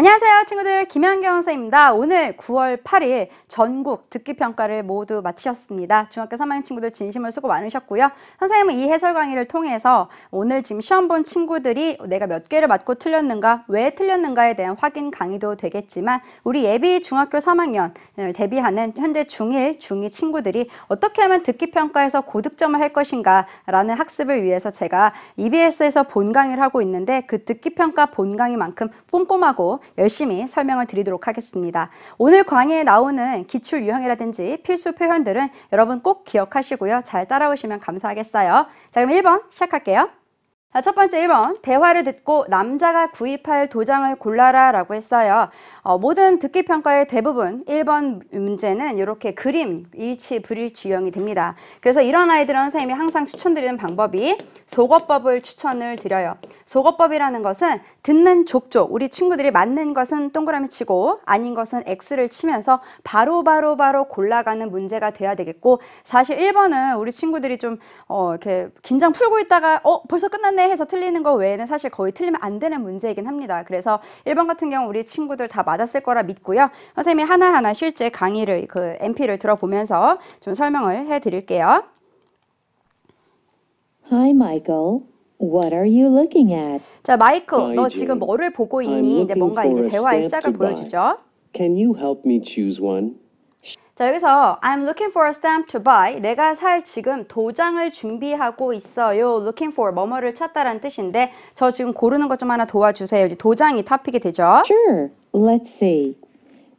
안녕하세요 친구들 김현경 선생입니다. 오늘 9월 8일 전국 듣기평가를 모두 마치셨습니다. 중학교 3학년 친구들 진심으로 수고 많으셨고요. 선생님은 이 해설 강의를 통해서 오늘 지금 시험 본 친구들이 내가 몇 개를 맞고 틀렸는가 왜 틀렸는가에 대한 확인 강의도 되겠지만 우리 예비 중학교 3학년을 대비하는 현재 중1, 중2 친구들이 어떻게 하면 듣기평가에서 고득점을 할 것인가 라는 학습을 위해서 제가 EBS에서 본 강의를 하고 있는데 그 듣기평가 본 강의만큼 꼼꼼하고 열심히 설명을 드리도록 하겠습니다. 오늘 강의에 나오는 기출 유형이라든지 필수 표현들은 여러분 꼭 기억하시고요. 잘 따라오시면 감사하겠어요. 자 그럼 1번 시작할게요. 자, 첫 번째 1번 대화를 듣고 남자가 구입할 도장을 골라라 라고 했어요 어, 모든 듣기 평가의 대부분 1번 문제는 이렇게 그림 일치 불일치 유형이 됩니다 그래서 이런 아이들은 선생님이 항상 추천드리는 방법이 속어법을 추천을 드려요 속어법이라는 것은 듣는 족족 우리 친구들이 맞는 것은 동그라미 치고 아닌 것은 X를 치면서 바로바로바로 바로 바로 골라가는 문제가 돼야 되겠고 사실 1번은 우리 친구들이 좀 어, 이렇게 긴장 풀고 있다가 어 벌써 끝났네 해서 틀리는 거 외에는 사실 거의 틀리면 안 되는 문제이긴 합니다. 그래서 1번 같은 경우 우리 친구들 다 맞았을 거라 믿고요. 선생님이 하나하나 실제 강의를 그 MP를 들어보면서 좀 설명을 해드릴게요. Hi, Michael. What are you looking at? 자, 마이클, 너 지금 뭐를 보고 있니? 네, 뭔가 이제 대화의 시작을 보여주죠. Can you help me choose one? 자, 여기서 I'm looking for a stamp to buy. 내가 살 지금 도장을 준비하고 있어요. looking for 뭐뭐를 찾다라는 뜻인데 저 지금 고르는 것 좀 하나 도와주세요. 이제 도장이 탑픽이 되죠. Sure. Let's see.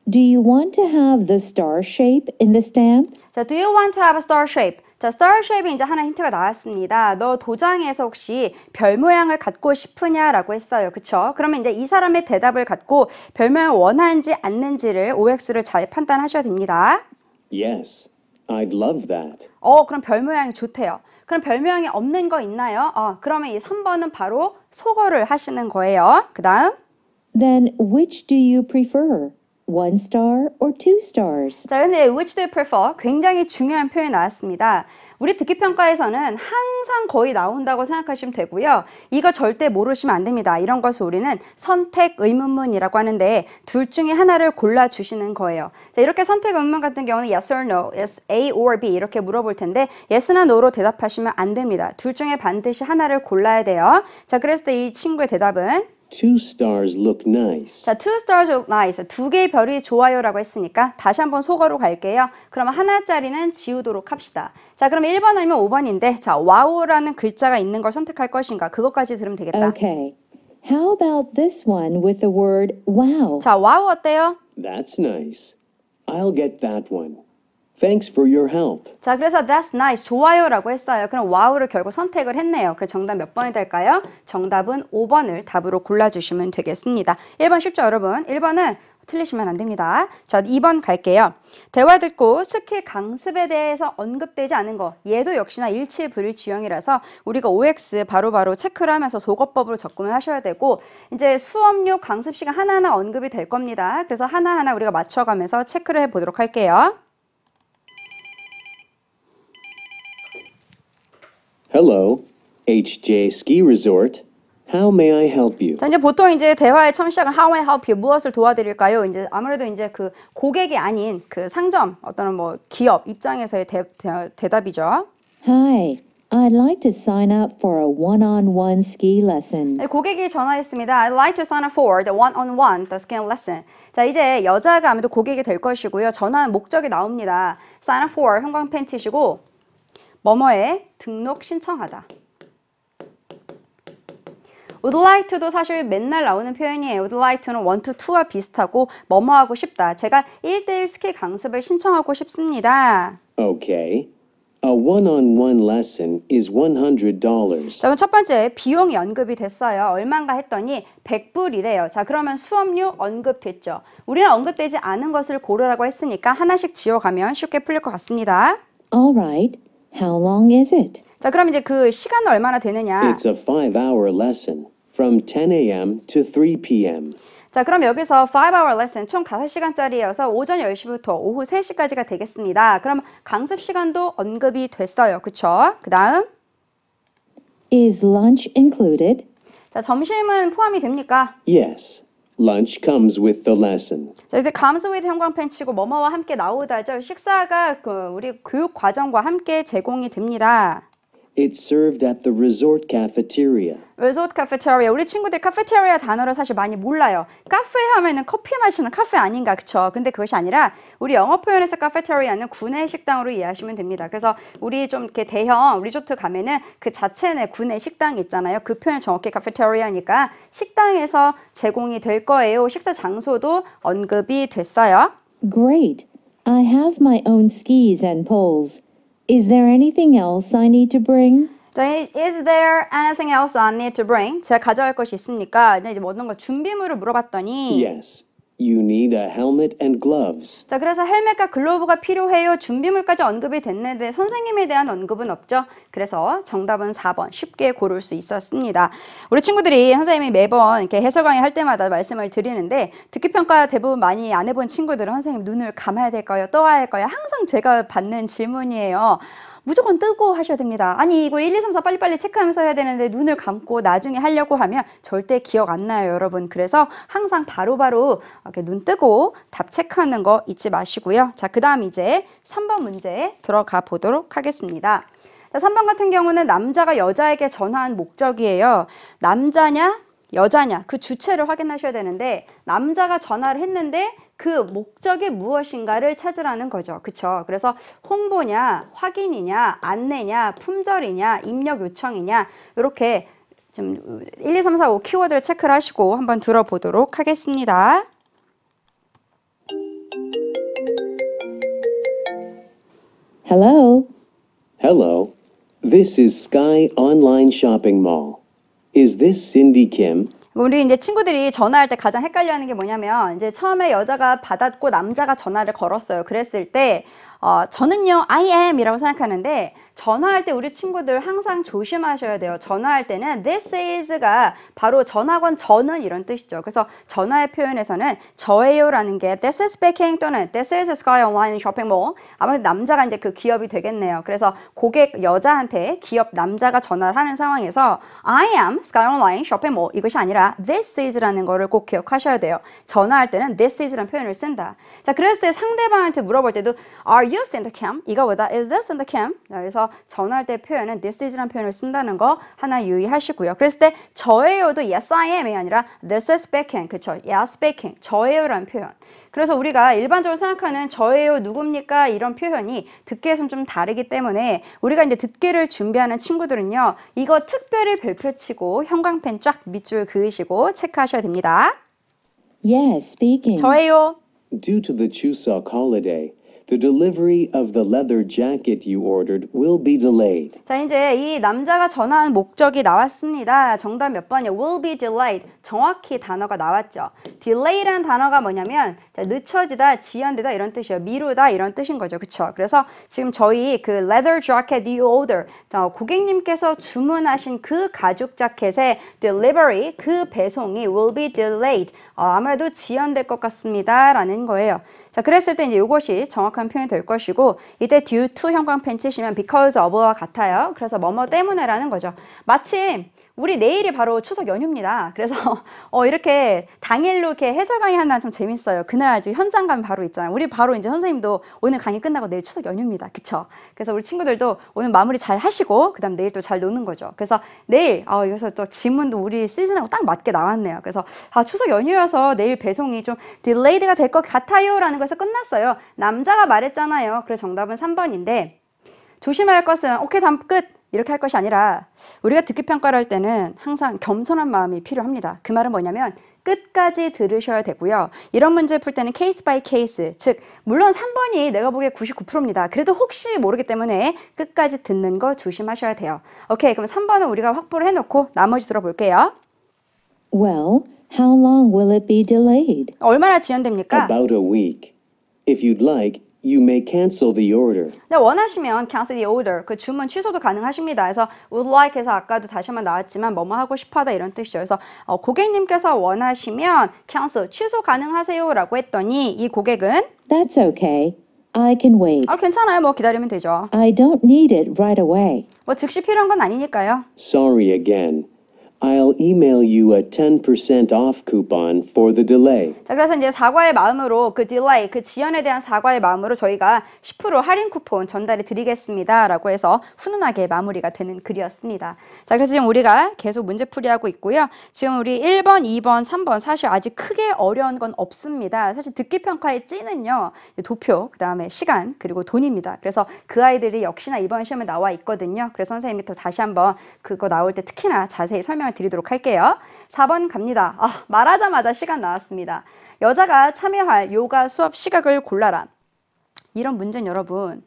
Do you want to have the star shape in the stamp? 자, do you want to have a star shape? 자, star s 이제 하나 힌트가 나왔습니다. 너 도장에서 혹시 별 모양을 갖고 싶으냐라고 했어요. 그쵸? 그러면 이제 이 사람의 대답을 갖고 별 모양을 원하는지 않는지를 OX를 잘 판단하셔야 됩니다. Yes, I'd love that. 어, 그럼 별 모양이 좋대요. 그럼 별명이 없는 거 있나요? 어, 그러면 이 3번은 바로 소거를 하시는 거예요. 그 다음 Then which do you prefer? one star or two stars. 자, 근데 which do you prefer? 굉장히 중요한 표현이 나왔습니다. 우리 듣기 평가에서는 항상 거의 나온다고 생각하시면 되고요. 이거 절대 모르시면 안 됩니다. 이런 것을 우리는 선택 의문문이라고 하는데 둘 중에 하나를 골라 주시는 거예요. 자, 이렇게 선택 의문문 같은 경우는 yes or no, yes A or B 이렇게 물어볼 텐데 yes나 no로 대답하시면 안 됩니다. 둘 중에 반드시 하나를 골라야 돼요. 자, 그랬을때이 친구의 대답은 Two stars look nice. 자, two stars look nice. 두 개의 별이 좋아요라고 했으니까 다시 한번 속어로 갈게요. 그러면 하나짜리는 지우도록 합시다. 자, 그럼 1번 아니면 5번인데 자, wow라는 글자가 있는 걸 선택할 것인가? 그것까지 들으면 되겠다. Okay. How about this one with the word wow? 자, wow 어때요? That's nice. I'll get that one. Thanks for your help. 자, 그래서 that's nice, 좋아요라고 했어요. 그럼 와우를 결국 선택을 했네요. 그래 정답 몇 번이 될까요? 정답은 5번을 답으로 골라주시면 되겠습니다. 1번 쉽죠, 여러분? 1번은 틀리시면 안 됩니다. 자, 2번 갈게요. 대화 듣고 스킬 강습에 대해서 언급되지 않은 거. 얘도 역시나 일치불일지형이라서 우리가 OX 바로바로 바로 체크를 하면서 도거법으로 접근을 하셔야 되고 이제 수업료 강습 시간 하나하나 언급이 될 겁니다. 그래서 하나하나 우리가 맞춰가면서 체크를 해보도록 할게요. Hello, HJ Ski Resort. How may I help you? 자 이제 보통 이제 대화의 처음 시작은 How may I help you? 무엇을 도와드릴까요? 이제 아무래도 이제 그 고객이 아닌 그 상점 어떤 뭐 기업 입장에서의 대, 대, 대답이죠. Hi, I'd like to sign up for a one-on-one ski lesson. 고객이 전화했습니다. I'd like to sign up for the one-on-one the ski lesson. 자 이제 여자가 아무래도 고객이 될 것이고요. 전화는 목적이 나옵니다. Sign up for 형광펜 치시고 뭐뭐에 등록 신청하다. would like to도 사실 맨날 나오는 표현이에요. would like to는 want to, 와 비슷하고 뭐뭐하고 싶다. 제가 1대1 스킬 강습을 신청하고 싶습니다. Okay. A one-on-one lesson is $100. 여첫 번째 비용 연급이 됐어요. 얼마인가 했더니 100불이래요. 자 그러면 수업료 언급됐죠. 우리는 언급되지 않은 것을 고르라고 했으니까 하나씩 지워가면 쉽게 풀릴 것 같습니다. All right. How long is it? 자, 그럼 이제 그 시간은 얼마나 되느냐? It's a 5-hour lesson from 10 a.m. to 3 p.m. 자, 그럼 여기서 5-hour lesson 총 5시간짜리여서 오전 10시부터 오후 3시까지가 되겠습니다. 그럼 강습 시간도 언급이 됐어요. 그쵸? 그 다음 Is lunch included? 자, 점심은 포함이 됩니까? Yes, Lunch comes with the lesson. 자, 이제 comes with 형광펜 치고 뭐뭐와 함께 나오다죠. 식사가 그 우리 교육 과정과 함께 제공이 됩니다. It served at the resort cafeteria. Resort cafeteria. 우리 친구들 카페테리아 단어를 사실 많이 몰라요. 카페 하면은 커피 마시는 카페 아닌가 그쵸? 근데 그것이 아니라 우리 영어 표현에서 카페테리아는 구내 식당으로 이해하시면 됩니다. 그래서 우리 좀 이렇게 대형 리조트 가면은 그 자체는 구내 식당 있잖아요. 그 표현 정확히 카페테리아니까 식당에서 제공이 될 거예요. 식사 장소도 언급이 됐어요. Great. I have my own skis and poles. Is there anything else I need to bring? 자, is there anything else I need to bring? 제가 가져갈 것이 있습니까? 이제 모든 걸 준비물을 물어봤더니 Yes. You need a helmet and gloves. 자, 그래서 헬멧과 글로브가 필요해요. 준비물까지 언급이 됐는데 선생님에 대한 언급은 없죠. 그래서 정답은 4번 쉽게 고를 수 있었습니다. 우리 친구들이 선생님이 매번 이렇게 해설 강의 할 때마다 말씀을 드리는데 듣기 평가 대부분 많이 안 해본 친구들은 선생님 눈을 감아야 될까요? 떠야 할까요? 항상 제가 받는 질문이에요. 무조건 뜨고 하셔야 됩니다. 아니 이거 1, 2, 3, 4 빨리빨리 체크하면서 해야 되는데 눈을 감고 나중에 하려고 하면 절대 기억 안 나요 여러분. 그래서 항상 바로바로 바로 눈 뜨고 답 체크하는 거 잊지 마시고요. 자그 다음 이제 3번 문제 들어가 보도록 하겠습니다. 자, 3번 같은 경우는 남자가 여자에게 전화한 목적이에요. 남자냐, 여자냐 그 주체를 확인하셔야 되는데 남자가 전화를 했는데 그 목적이 무엇인가를 찾으라는 거죠. 그쵸? 그래서 홍보냐, 확인이냐, 안내냐, 품절이냐, 입력 요청이냐 이렇게 좀 1, 2, 3, 4, 5 키워드를 체크를 하시고 한번 들어보도록 하겠습니다. h e l Hello. This is Sky Online Shopping Mall. Is this Cindy Kim? 우리 이제 친구들이 전화할 때 가장 헷갈려하는 게 뭐냐면 이제 처음에 여자가 받았고 남자가 전화를 걸었어요. 그랬을 때 어, 저는요 I am이라고 생각하는데 전화할 때 우리 친구들 항상 조심하셔야 돼요. 전화할 때는 this is가 바로 전화건 저는 이런 뜻이죠. 그래서 전화의 표현에서는 저예요라는 게 this is baking 또는 this is sky online shopping mall 아무래도 남자가 이제 그 기업이 되겠네요. 그래서 고객 여자한테 기업 남자가 전화를 하는 상황에서 I am sky online shopping mall 이것이 아니라 아니라 this is라는 거를 꼭 기억하셔야 돼요. 전화할 때는 this is라는 표현을 쓴다. 자, 그랬을 때 상대방한테 물어볼 때도 are you in the camp? 이거보다 is this in the camp? 그래서 전화할 때 표현은 this is라는 표현을 쓴다는 거 하나 유의하시고요. 그랬을 때 저예요도 yes I am이 아니라 this is speaking. 그죠 yes speaking. 저예요라는 표현. 그래서 우리가 일반적으로 생각하는 저예요, 누굽니까? 이런 표현이 듣기에서는좀 다르기 때문에 우리가 이제 듣기를 준비하는 친구들은요. 이거 특별히 별표치고 형광펜 쫙 밑줄 그으시고 체크하셔야 됩니다. Yes, speaking. 저예요. Due to the Chuseok holiday, The delivery of the leather jacket you ordered will be delayed. 자, 이제 이 남자가 전화한 목적이 나왔습니다. 정답 몇 번이요? will be delayed. 정확히 단어가 나왔죠. delay라는 단어가 뭐냐면 자, 늦춰지다, 지연되다 이런 뜻이에요. 미루다 이런 뜻인 거죠. 그렇죠? 그래서 지금 저희 그 leather jacket you order 어, 고객님께서 주문하신 그 가죽 자켓의 delivery 그 배송이 will be delayed. 어, 아무래도 지연될 것 같습니다라는 거예요. 자, 그랬을 때 이제 이것이 정확한 이렇게 표현이 될 것이고 이때 due to 형광펜 치시면 because of와 같아요. 그래서 뭐 뭐 때문에라는 거죠. 마침 우리 내일이 바로 추석 연휴입니다. 그래서 어 이렇게 당일로 이렇게 해설 강의 하는 는참 재밌어요. 그날 아주 현장 감 바로 있잖아요. 우리 바로 이제 선생님도 오늘 강의 끝나고 내일 추석 연휴입니다. 그쵸? 그래서 우리 친구들도 오늘 마무리 잘 하시고 그다음 내일 또 잘 노는 거죠. 그래서 내일 어 여기서 또 지문도 우리 시즌하고 딱 맞게 나왔네요. 그래서 아 추석 연휴여서 내일 배송이 좀 딜레이드가 될 것 같아요라는 것에서 끝났어요. 남자가 말했잖아요. 그래서 정답은 3번인데 조심할 것은 오케이 다음 끝. 이렇게 할 것이 아니라 우리가 듣기 평가를 할 때는 항상 겸손한 마음이 필요합니다. 그 말은 뭐냐면 끝까지 들으셔야 되고요. 이런 문제 풀 때는 케이스 바이 케이스. 즉, 물론 3번이 내가 보기에 99%입니다. 그래도 혹시 모르기 때문에 끝까지 듣는 거 조심하셔야 돼요. 오케이. 그럼 3번은 우리가 확보를 해놓고 나머지 들어볼게요. Well, how long will it be delayed? 얼마나 지연됩니까? About a week. If you'd like, you may cancel the order. 네, 원하시면 cancel the order. 그 주문 취소도 가능하십니다. 그래서 would like 해서 아까도 다시 한번 나왔지만 뭐뭐 하고 싶어하다 이런 뜻이죠. 그래서 어, 고객님께서 원하시면 cancel 취소 가능하세요라고 했더니 이 고객은 That's okay. I can wait. 아, 괜찮아요. 뭐 기다리면 되죠. I don't need it right away. 뭐 즉시 필요한 건 아니니까요. Sorry again. I'll email you a 10% off coupon for the delay. 자, 그래서 이제 사과의 마음으로 그 delay, 그 지연에 대한 사과의 마음으로 저희가 10% 할인 쿠폰 전달해 드리겠습니다. 라고 해서 훈훈하게 마무리가 되는 글이었습니다. 자, 그래서 지금 우리가 계속 문제 풀이하고 있고요. 지금 우리 1번, 2번, 3번 사실 아직 크게 어려운 건 없습니다. 사실 듣기 평가의 찌는요. 도표, 그다음에 시간, 그리고 돈입니다. 그래서 그 아이들이 역시나 이번 시험에 나와 있거든요. 그래서 선생님이 또 다시 한번 그거 나올 때 특히나 자세히 설명 시간을 드리도록 할게요. 4번 갑니다. 아, 말하자마자 시간 나왔습니다. 여자가 참여할 요가 수업 시각을 골라라. 이런 문제는 여러분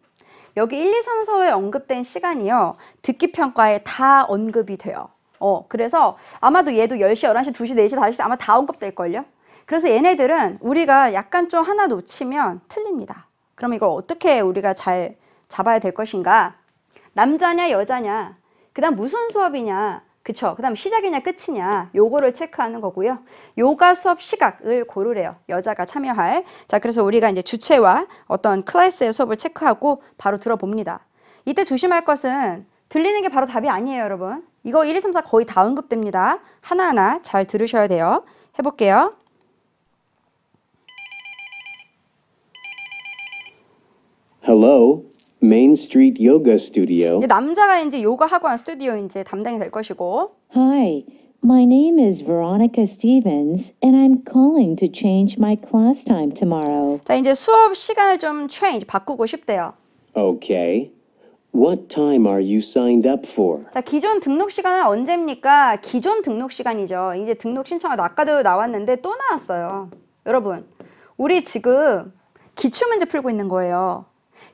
여기 1, 2, 3, 4호에 언급된 시간이요. 듣기 평가에 다 언급이 돼요. 어, 그래서 아마도 얘도 10시, 11시, 2시, 4시, 5시 아마 다 언급될걸요? 그래서 얘네들은 우리가 약간 좀 하나 놓치면 틀립니다. 그럼 이걸 어떻게 우리가 잘 잡아야 될 것인가? 남자냐, 여자냐? 그 다음 무슨 수업이냐? 그쵸? 그 다음 시작이냐 끝이냐 요거를 체크하는 거고요. 요가 수업 시각을 고르래요. 여자가 참여할. 자 그래서 우리가 이제 주체와 어떤 클래스의 수업을 체크하고 바로 들어봅니다. 이때 조심할 것은 들리는 게 바로 답이 아니에요 여러분. 이거 1, 2, 3, 4 거의 다 언급됩니다. 하나하나 잘 들으셔야 돼요. 해볼게요. Hello. Main Street Yoga Studio. 이제 남자가 이제 요가 학원 스튜디오 이제 담당이 될 것이고. Hi. My name is Veronica Stevens and I'm calling to change my class time tomorrow. 자, 이제 수업 시간을 좀 change 바꾸고 싶대요. Okay. What time are you signed up for? 자, 기존 등록 시간은 언제입니까? 기존 등록 시간이죠. 이제 등록 신청은 아까도 나왔는데 또 나왔어요. 여러분, 우리 지금 기출 문제 풀고 있는 거예요.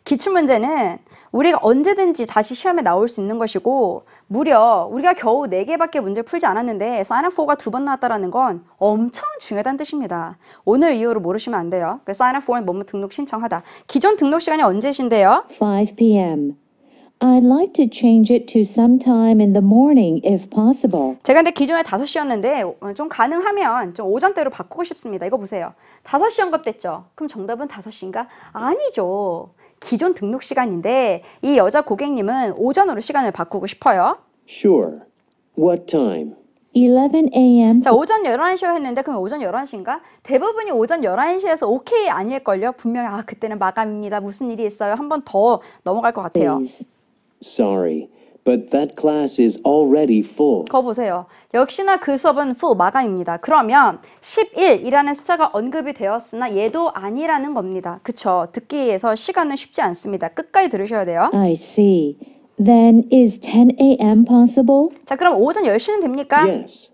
기출문제는 우리가 언제든지 다시 시험에 나올 수 있는 것이고 무려 우리가 겨우 네개밖에 문제 풀지 않았는데 사인업4가 두 번 나왔다는 건 엄청 중요하다는 뜻입니다. 오늘 이후로 모르시면 안 돼요. 그 사인업4는 뭐뭐 등록 신청하다. 기존 등록 시간이 언제신데요? 5pm. I'd like to change it to sometime in the morning if possible. 제가 근데 기존에 5시였는데 좀 가능하면 좀 오전대로 바꾸고 싶습니다. 이거 보세요. 5시 언급됐죠? 그럼 정답은 5시인가? 아니죠. 기존 등록 시간인데 이 여자 고객님은 오전으로 시간을 바꾸고 싶어요. Sure. What time? 11 a.m. 자, 오전 11시로 했는데 그럼 오전 11시인가? 대부분이 오전 11시에서 오케이 아닐걸요? 분명히 아, 그때는 마감입니다. 무슨 일이 있어요? 한번더 넘어갈 것 같아요. Please. Sorry. But that class is already full. 거 보세요. 역시나 그 수업은 full 마감입니다. 그러면 11이라는 숫자가 언급이 되었으나 얘도 아니라는 겁니다. 그쵸? 듣기에서 시간은 쉽지 않습니다. 끝까지 들으셔야 돼요. I see. Then is 10 a.m. possible? 자, 그럼 오전 10시는 됩니까? Yes.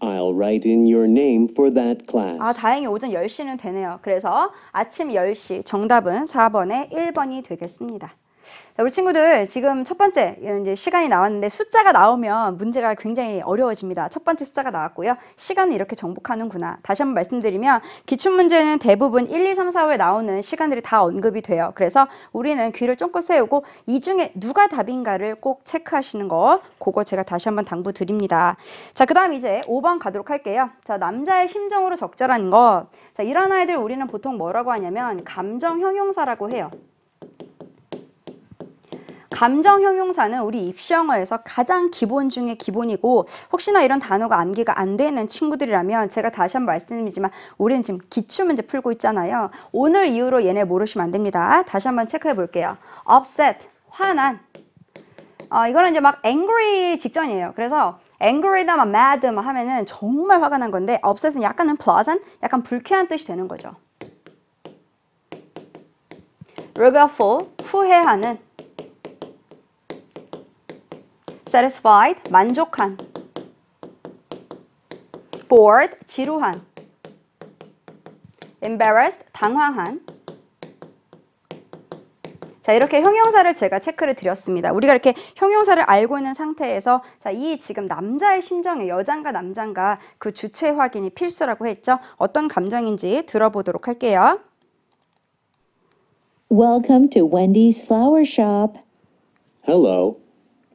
I'll write in your name for that class. 아, 다행히 오전 10시는 되네요. 그래서 아침 10시 정답은 4번에 1번이 되겠습니다. 자, 우리 친구들 지금 첫 번째 이제 시간이 나왔는데 숫자가 나오면 문제가 굉장히 어려워집니다. 첫 번째 숫자가 나왔고요. 시간을 이렇게 정복하는구나. 다시 한번 말씀드리면 기출문제는 대부분 1, 2, 3, 4, 5에 나오는 시간들이 다 언급이 돼요. 그래서 우리는 귀를 쫑긋 세우고 이 중에 누가 답인가를 꼭 체크하시는 거 그거 제가 다시 한번 당부드립니다. 자, 그 다음 이제 5번 가도록 할게요. 자, 남자의 심정으로 적절한 거. 자, 이런 아이들 우리는 보통 뭐라고 하냐면 감정 형용사라고 해요. 감정 형용사는 우리 입시영어에서 가장 기본 중에 기본이고 혹시나 이런 단어가 암기가 안 되는 친구들이라면 제가 다시 한번 말씀드리지만 우리는 지금 기출문제 풀고 있잖아요. 오늘 이후로 얘네 모르시면 안 됩니다. 다시 한번 체크해 볼게요. upset, 화난. 어, 이거는 이제 막 angry 직전이에요. 그래서 angry다 막 mad 막 하면은 정말 화가 난 건데 upset은 약간은 pleasant, 약간 불쾌한 뜻이 되는 거죠. regretful, 후회하는 satisfied, 만족한 bored, 지루한 embarrassed, 당황한 자 이렇게 형용사를 제가 체크를 드렸습니다. 우리가 이렇게 형용사를 알고 있는 상태에서 자이 지금 남자의 심정에 여장과 남장과 그 주체 확인이 필수라고 했죠. 어떤 감정인지 들어보도록 할게요. Welcome to Wendy's Flower Shop. Hello.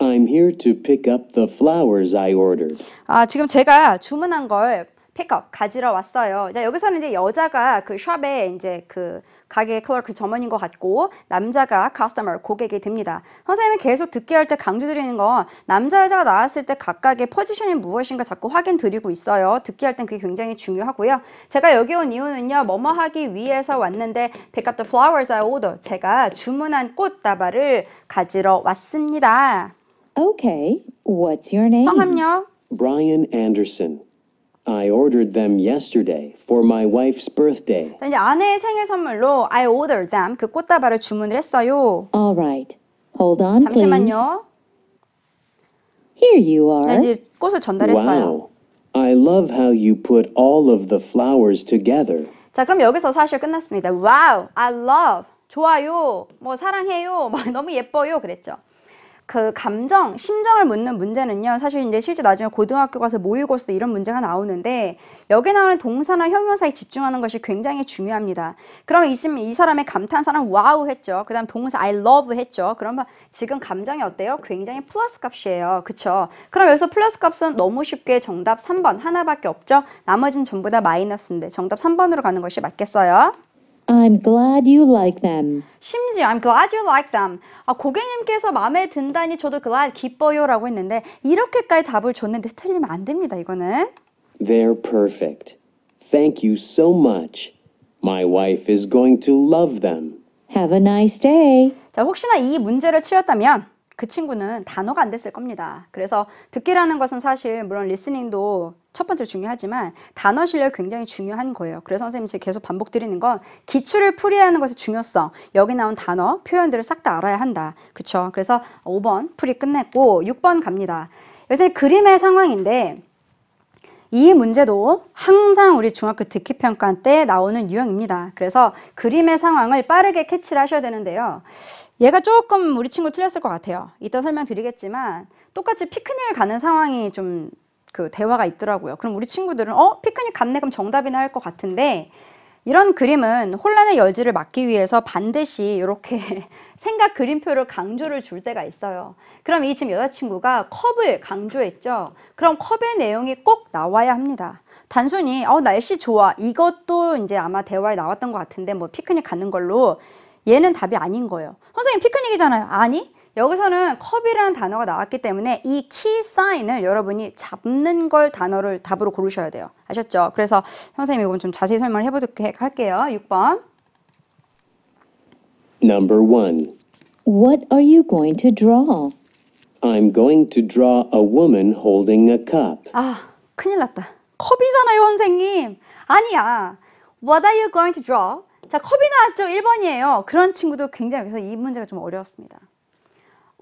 I'm here to pick up the flowers I ordered. 아, 지금 제가 주문한 걸 픽업 가지러 왔어요. 자, 여기서는 이제 여자가 그 샵에 이제 그 가게 클러크 점원인 것 같고 남자가 커스터머 고객이 됩니다. 선생님이 계속 듣게 할때 강조드리는 건 남자 여자가 나왔을 때 각각의 포지션이 무엇인가 자꾸 확인 드리고 있어요. 듣게 할땐 그게 굉장히 중요하고요. 제가 여기 온 이유는요. 뭐뭐 하기 위해서 왔는데 pick up the flowers I order. 제가 주문한 꽃다발을 가지러 왔습니다. Okay, what's your name? 성함요? Brian Anderson. I ordered them yesterday for my wife's birthday. 이제 아내의 생일 선물로 I ordered them 그 꽃다발을 주문을 했어요. All right. Hold on, 잠시만요. please. Here you are. 이제 꽃을 전달했어요. Wow. I love how you put all of the flowers together. 자, 그럼 여기서 사실 끝났습니다. Wow, I love, 좋아요, 뭐 사랑해요, 막 너무 예뻐요 그랬죠. 그 감정, 심정을 묻는 문제는요. 사실 이제 실제 나중에 고등학교 가서 모의고사 이런 문제가 나오는데 여기 나오는 동사나 형용사에 집중하는 것이 굉장히 중요합니다. 그러면 있으면 이 사람의 감탄사는 와우 했죠. 그다음 동사 I love 했죠. 그러면 지금 감정이 어때요? 굉장히 플러스 값이에요. 그쵸 그럼 여기서 플러스 값은 너무 쉽게 정답 3번 하나밖에 없죠. 나머지는 전부 다 마이너스인데 정답 3번으로 가는 것이 맞겠어요. I'm glad you like them. 심지어 I'm glad you like them. 아, 고객님께서 마음에 든다니 저도 glad 기뻐요라고 했는데 이렇게까지 답을 줬는데 틀리면 안 됩니다. 이거는 They're perfect. Thank you so much. My wife is going to love them. Have a nice day. 자, 혹시나 이 문제를 치렀다면 그 친구는 단어가 안 됐을 겁니다. 그래서 듣기라는 것은 사실 물론 리스닝도 첫 번째 중요하지만 단어 실력 굉장히 중요한 거예요. 그래서 선생님이 제가 계속 반복 드리는 건 기출을 풀이하는 것의 중요성, 여기 나온 단어, 표현들을 싹 다 알아야 한다. 그렇죠 그래서 5번 풀이 끝냈고 6번 갑니다. 요새 그림의 상황인데 이 문제도 항상 우리 중학교 듣기평가 때 나오는 유형입니다. 그래서 그림의 상황을 빠르게 캐치를 하셔야 되는데요. 얘가 조금 우리 친구 틀렸을 것 같아요. 이따 설명드리겠지만 똑같이 피크닉을 가는 상황이 좀그 대화가 있더라고요. 그럼 우리 친구들은 어 피크닉 갔네 그럼 정답이나 할 것 같은데 이런 그림은 혼란의 여지를 막기 위해서 반드시 이렇게 생각 그림표를 강조를 줄 때가 있어요. 그럼 이 지금 여자친구가 컵을 강조했죠. 그럼 컵의 내용이 꼭 나와야 합니다. 단순히 어 날씨 좋아 이것도 이제 아마 대화에 나왔던 것 같은데 뭐 피크닉 가는 걸로 얘는 답이 아닌 거예요. 선생님 피크닉이잖아요. 아니 여기서는 컵이라는 단어가 나왔기 때문에 이 키 사인을 여러분이 잡는 걸 단어를 답으로 고르셔야 돼요. 아셨죠? 그래서 선생님 이건 좀 자세히 설명을 해보도록 할게요. 6번. Number 1. What are you going to draw? I'm going to draw a woman holding a cup. 아, 큰일 났다. 컵이잖아요, 선생님. 아니야. What are you going to draw? 자, 컵이 나왔죠? 1번이에요. 그런 친구도 굉장히 그래서 이 문제가 좀 어려웠습니다.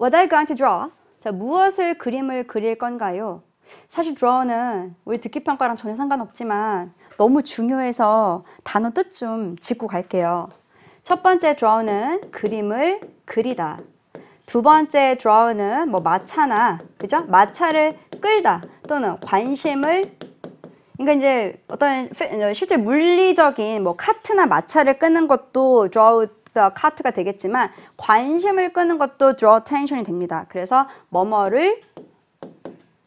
What are you going to draw? 자, 무엇을 그림을 그릴 건가요? 사실 draw는 우리 듣기 평가랑 전혀 상관없지만 너무 중요해서 단어 뜻 좀 짚고 갈게요. 첫 번째 draw는 그림을 그리다. 두 번째 draw는 뭐 마차나 그죠? 마차를 끌다 또는 관심을 그러니까 이제 어떤 실제 물리적인 뭐 카트나 마차를 끄는 것도 draw the cart가 되겠지만 관심을 끄는 것도 draw attention이 됩니다. 그래서 뭐뭐를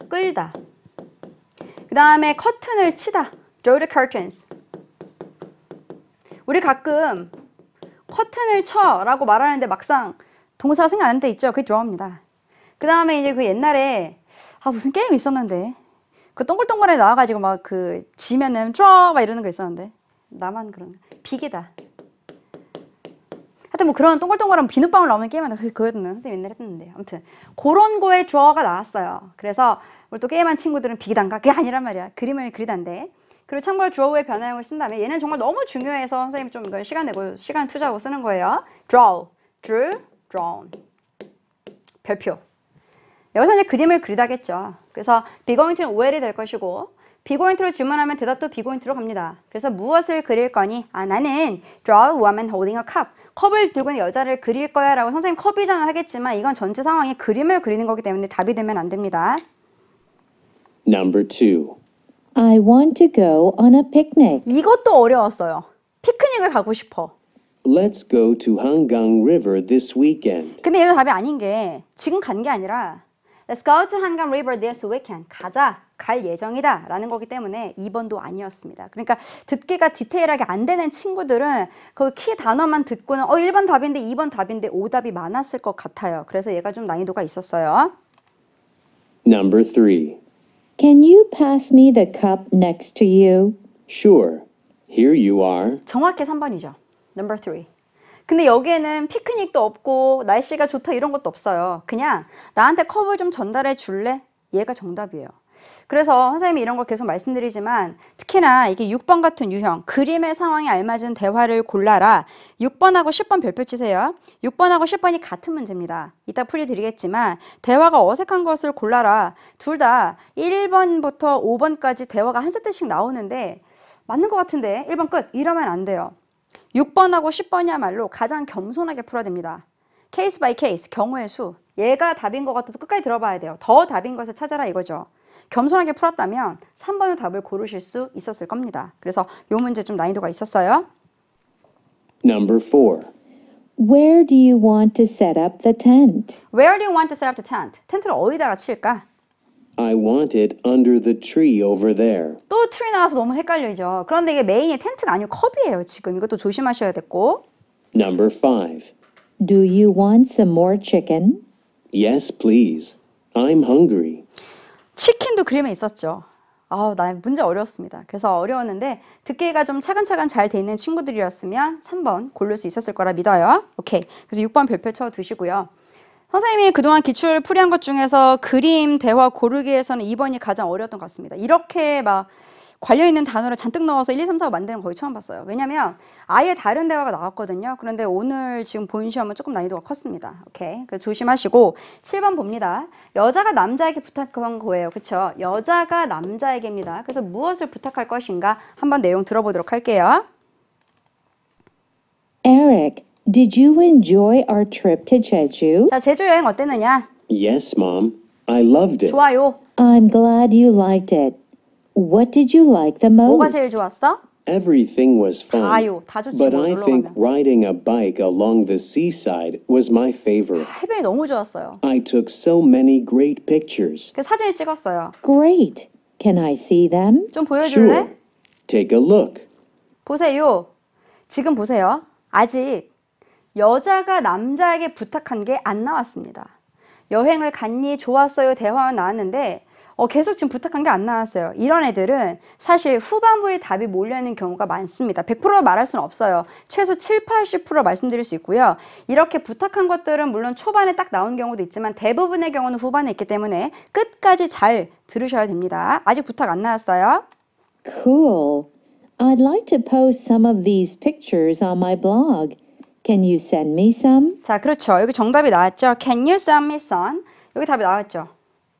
끌다. 그 다음에 커튼을 치다. draw the curtains. 우리 가끔 커튼을 쳐 라고 말하는데 막상 동사가 생각 안데 있죠. 그게 draw입니다. 그 다음에 이제 그 옛날에 아 무슨 게임 이 있었는데 그동글동글하게 나와가지고 막 그 지면은 draw 막 이러는 거 있었는데 나만 그런 비기다 하여튼 뭐 그런 동글동글한 비눗방울 나오는 게임한데 그 그거였나 선생님 옛날에 했는데 아무튼 그런 거에 주어가 나왔어요 그래서 우리 또 게임한 친구들은 비기단가 그게 아니란 말이야 그림을 그리단데 그리고 참고로 주어의 변화형을 쓴다면 얘는 정말 너무 중요해서 선생님이 좀 이걸 시간 내고 시간 투자하고 쓰는 거예요 draw, drew, drawn 별표 여기서 이제 그림을 그리다겠죠 그래서 비고인트는 OL이 될 것이고 비고인트로 질문하면 대답도 비고인트로 갑니다. 그래서 무엇을 그릴 거니? 아, 나는 draw a woman holding a cup. 컵을 들고 있는 여자를 그릴 거야 라고 선생님 컵이잖아 하겠지만 이건 전체 상황이 그림을 그리는 거기 때문에 답이 되면 안 됩니다. Number two. I want to go on a picnic. 이것도 어려웠어요. 피크닉을 가고 싶어. Let's go to Hangang River this weekend. 근데 얘도 답이 아닌 게 지금 간게 아니라 Let's go to 한강 River this weekend. 가자. 갈 예정이다 라는 거기 때문에 2번도 아니었습니다. 그러니까 듣기가 디테일하게 안 되는 친구들은 그 키 단어만 듣고는 어 1번 답인데 2번 답인데 오답이 많았을 것 같아요. 그래서 얘가 좀 난이도가 있었어요. Number 3. Can you pass me the cup next to you? Sure. Here you are. 정확히 3번이죠. Number 3. 근데 여기에는 피크닉도 없고 날씨가 좋다 이런 것도 없어요. 그냥 나한테 컵을 좀 전달해 줄래? 얘가 정답이에요. 그래서 선생님이 이런 걸 계속 말씀드리지만 특히나 이게 6번 같은 유형 그림의 상황에 알맞은 대화를 골라라 6번하고 10번 별표 치세요 6번하고 10번이 같은 문제입니다 이따 풀이 드리겠지만 대화가 어색한 것을 골라라 둘 다 1번부터 5번까지 대화가 한 세트씩 나오는데 맞는 것 같은데 1번 끝 이러면 안 돼요 6번하고 10번이야말로 가장 겸손하게 풀어야 됩니다. 케이스 바이 케이스, 경우의 수. 얘가 답인 것 같아도 끝까지 들어봐야 돼요. 더 답인 것을 찾아라 이거죠. 겸손하게 풀었다면 3번의 답을 고르실 수 있었을 겁니다. 그래서 이 문제 좀 난이도가 있었어요. Number 4. Where do you want to set up the tent? Where do you want to set up the tent? 텐트를 어디다가 칠까? I want it under the tree over there. 또 트리 나와서 너무 헷갈려죠 그런데 이게 메인이 텐트가 아니고 컵이에요. 지금 이것도 조심하셔야 됐고. Number 5. Do you want some more chicken? Yes, please. I'm hungry. 치킨도 그림에 있었죠. 아우, 나 문제 어려웠습니다. 그래서 어려웠는데 듣기가 좀 차근차근 잘 돼 있는 친구들이었으면 3번 고를 수 있었을 거라 믿어요. 오케이. 그래서 6번 별표 쳐 두시고요. 선생님이 그동안 기출 풀이한 것 중에서 그림, 대화 고르기에서는 2번이 가장 어려웠던 것 같습니다. 이렇게 막 관련 있는 단어를 잔뜩 넣어서 1, 2, 3, 4 만드는 거의 처음 봤어요. 왜냐면 아예 다른 대화가 나왔거든요. 그런데 오늘 지금 본 시험은 조금 난이도가 컸습니다. 오케이. 그 조심하시고 7번 봅니다. 여자가 남자에게 부탁한 거예요. 그쵸? 여자가 남자에게입니다. 그래서 무엇을 부탁할 것인가 한번 내용 들어보도록 할게요. Eric, Did you enjoy our trip to Jeju? 자, 제주 여행 어땠느냐? Yes, Mom. I loved it. 좋아요. I'm glad you liked it. What did you like the most? 뭐가 제일 most? 좋았어? Everything was fun. 다요. 다 좋지. But 뭐 I think 가면. riding a bike along the seaside was my favorite. 해변이 너무 좋았어요. I took so many great pictures. 그 사진을 찍었어요. Great. Can I see them? 좀 보여줄래? Sure. Take a look. 보세요. 지금 보세요. 아직 여자가 남자에게 부탁한 게 안 나왔습니다. 여행을 갔니? 좋았어요. 대화는 나왔는데 어, 계속 지금 부탁한 게 안 나왔어요. 이런 애들은 사실 후반부에 답이 몰려있는 경우가 많습니다. 100% 말할 수는 없어요. 최소 7, 80% 말씀드릴 수 있고요. 이렇게 부탁한 것들은 물론 초반에 딱 나온 경우도 있지만 대부분의 경우는 후반에 있기 때문에 끝까지 잘 들으셔야 됩니다. 아직 부탁 안 나왔어요. Cool. I'd like to post some of these pictures on my blog. Can you send me some? 자, 그렇죠. 여기 정답이 나왔죠. Can you send me some? 여기 답이 나왔죠.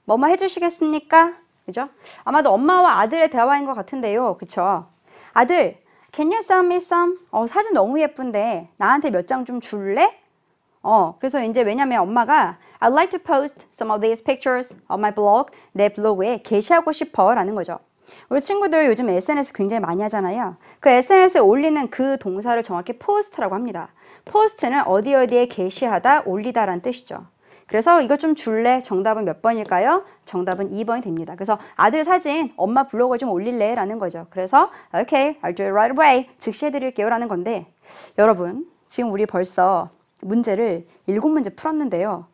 뭐뭐 해주시겠습니까? 그죠? 아마도 엄마와 아들의 대화인 것 같은데요. 그쵸? 아들, Can you send me some? 어, 사진 너무 예쁜데 나한테 몇 장 좀 줄래? 어, 그래서 이제 왜냐면 엄마가 I'd like to post some of these pictures on my blog. 내 블로그에 게시하고 싶어 라는 거죠. 우리 친구들 요즘 SNS 굉장히 많이 하잖아요. 그 SNS에 올리는 그 동사를 정확히 post라고 합니다. 포스트는 어디 어디에 게시하다, 올리다라는 뜻이죠. 그래서 이거 좀 줄래? 정답은 몇 번일까요? 정답은 2번이 됩니다. 그래서 아들 사진 엄마 블로그에 좀 올릴래? 라는 거죠. 그래서 okay, I'll do it right away. 즉시 해드릴게요. 라는 건데 여러분 지금 우리 벌써 문제를 7문제 풀었는데요.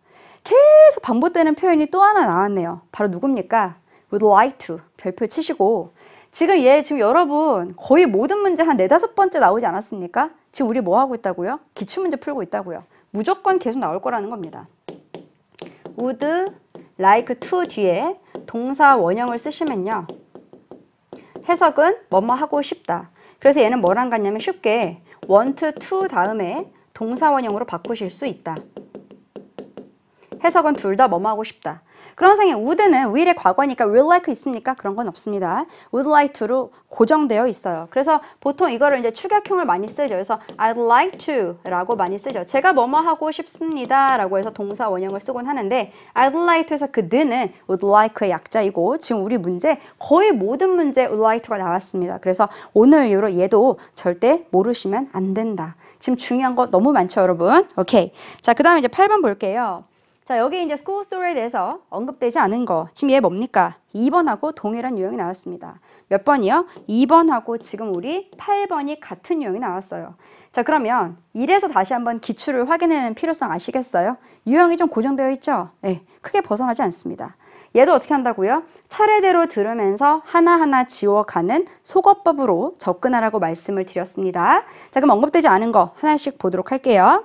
계속 반복되는 표현이 또 하나 나왔네요. 바로 누굽니까? would like to 별표 치시고 지금 얘 지금 여러분 거의 모든 문제 한 네다섯 번째 나오지 않았습니까? 지금 우리 뭐 하고 있다고요? 기출문제 풀고 있다고요. 무조건 계속 나올 거라는 겁니다. would, like, to 뒤에 동사 원형을 쓰시면요. 해석은 뭐뭐 하고 싶다. 그래서 얘는 뭐랑 같냐면 쉽게 want, to 다음에 동사 원형으로 바꾸실 수 있다. 해석은 둘 다 뭐뭐 하고 싶다. 그런 상에 would는 will의 과거니까 will like 있습니까? 그런 건 없습니다. would like to로 고정되어 있어요. 그래서 보통 이거를 이제 축약형을 많이 쓰죠. 그래서 I'd like to 라고 많이 쓰죠. 제가 뭐뭐 하고 싶습니다 라고 해서 동사 원형을 쓰곤 하는데 I'd like to 에서그 는은 would like의 약자이고 지금 우리 문제 거의 모든 문제 would like to가 나왔습니다. 그래서 오늘 이후로 얘도 절대 모르시면 안 된다. 지금 중요한 거 너무 많죠, 여러분? 오케이. 자, 그 다음에 이제 8번 볼게요. 자, 여기 이제 스코어 스토리에 대해서 언급되지 않은 거. 지금 얘 뭡니까? 2번하고 동일한 유형이 나왔습니다. 몇 번이요? 2번하고 지금 우리 8번이 같은 유형이 나왔어요. 자, 그러면 이래서 다시 한번 기출을 확인하는 필요성 아시겠어요? 유형이 좀 고정되어 있죠? 네, 크게 벗어나지 않습니다. 얘도 어떻게 한다고요? 차례대로 들으면서 하나하나 지워가는 소거법으로 접근하라고 말씀을 드렸습니다. 자, 그럼 언급되지 않은 거 하나씩 보도록 할게요.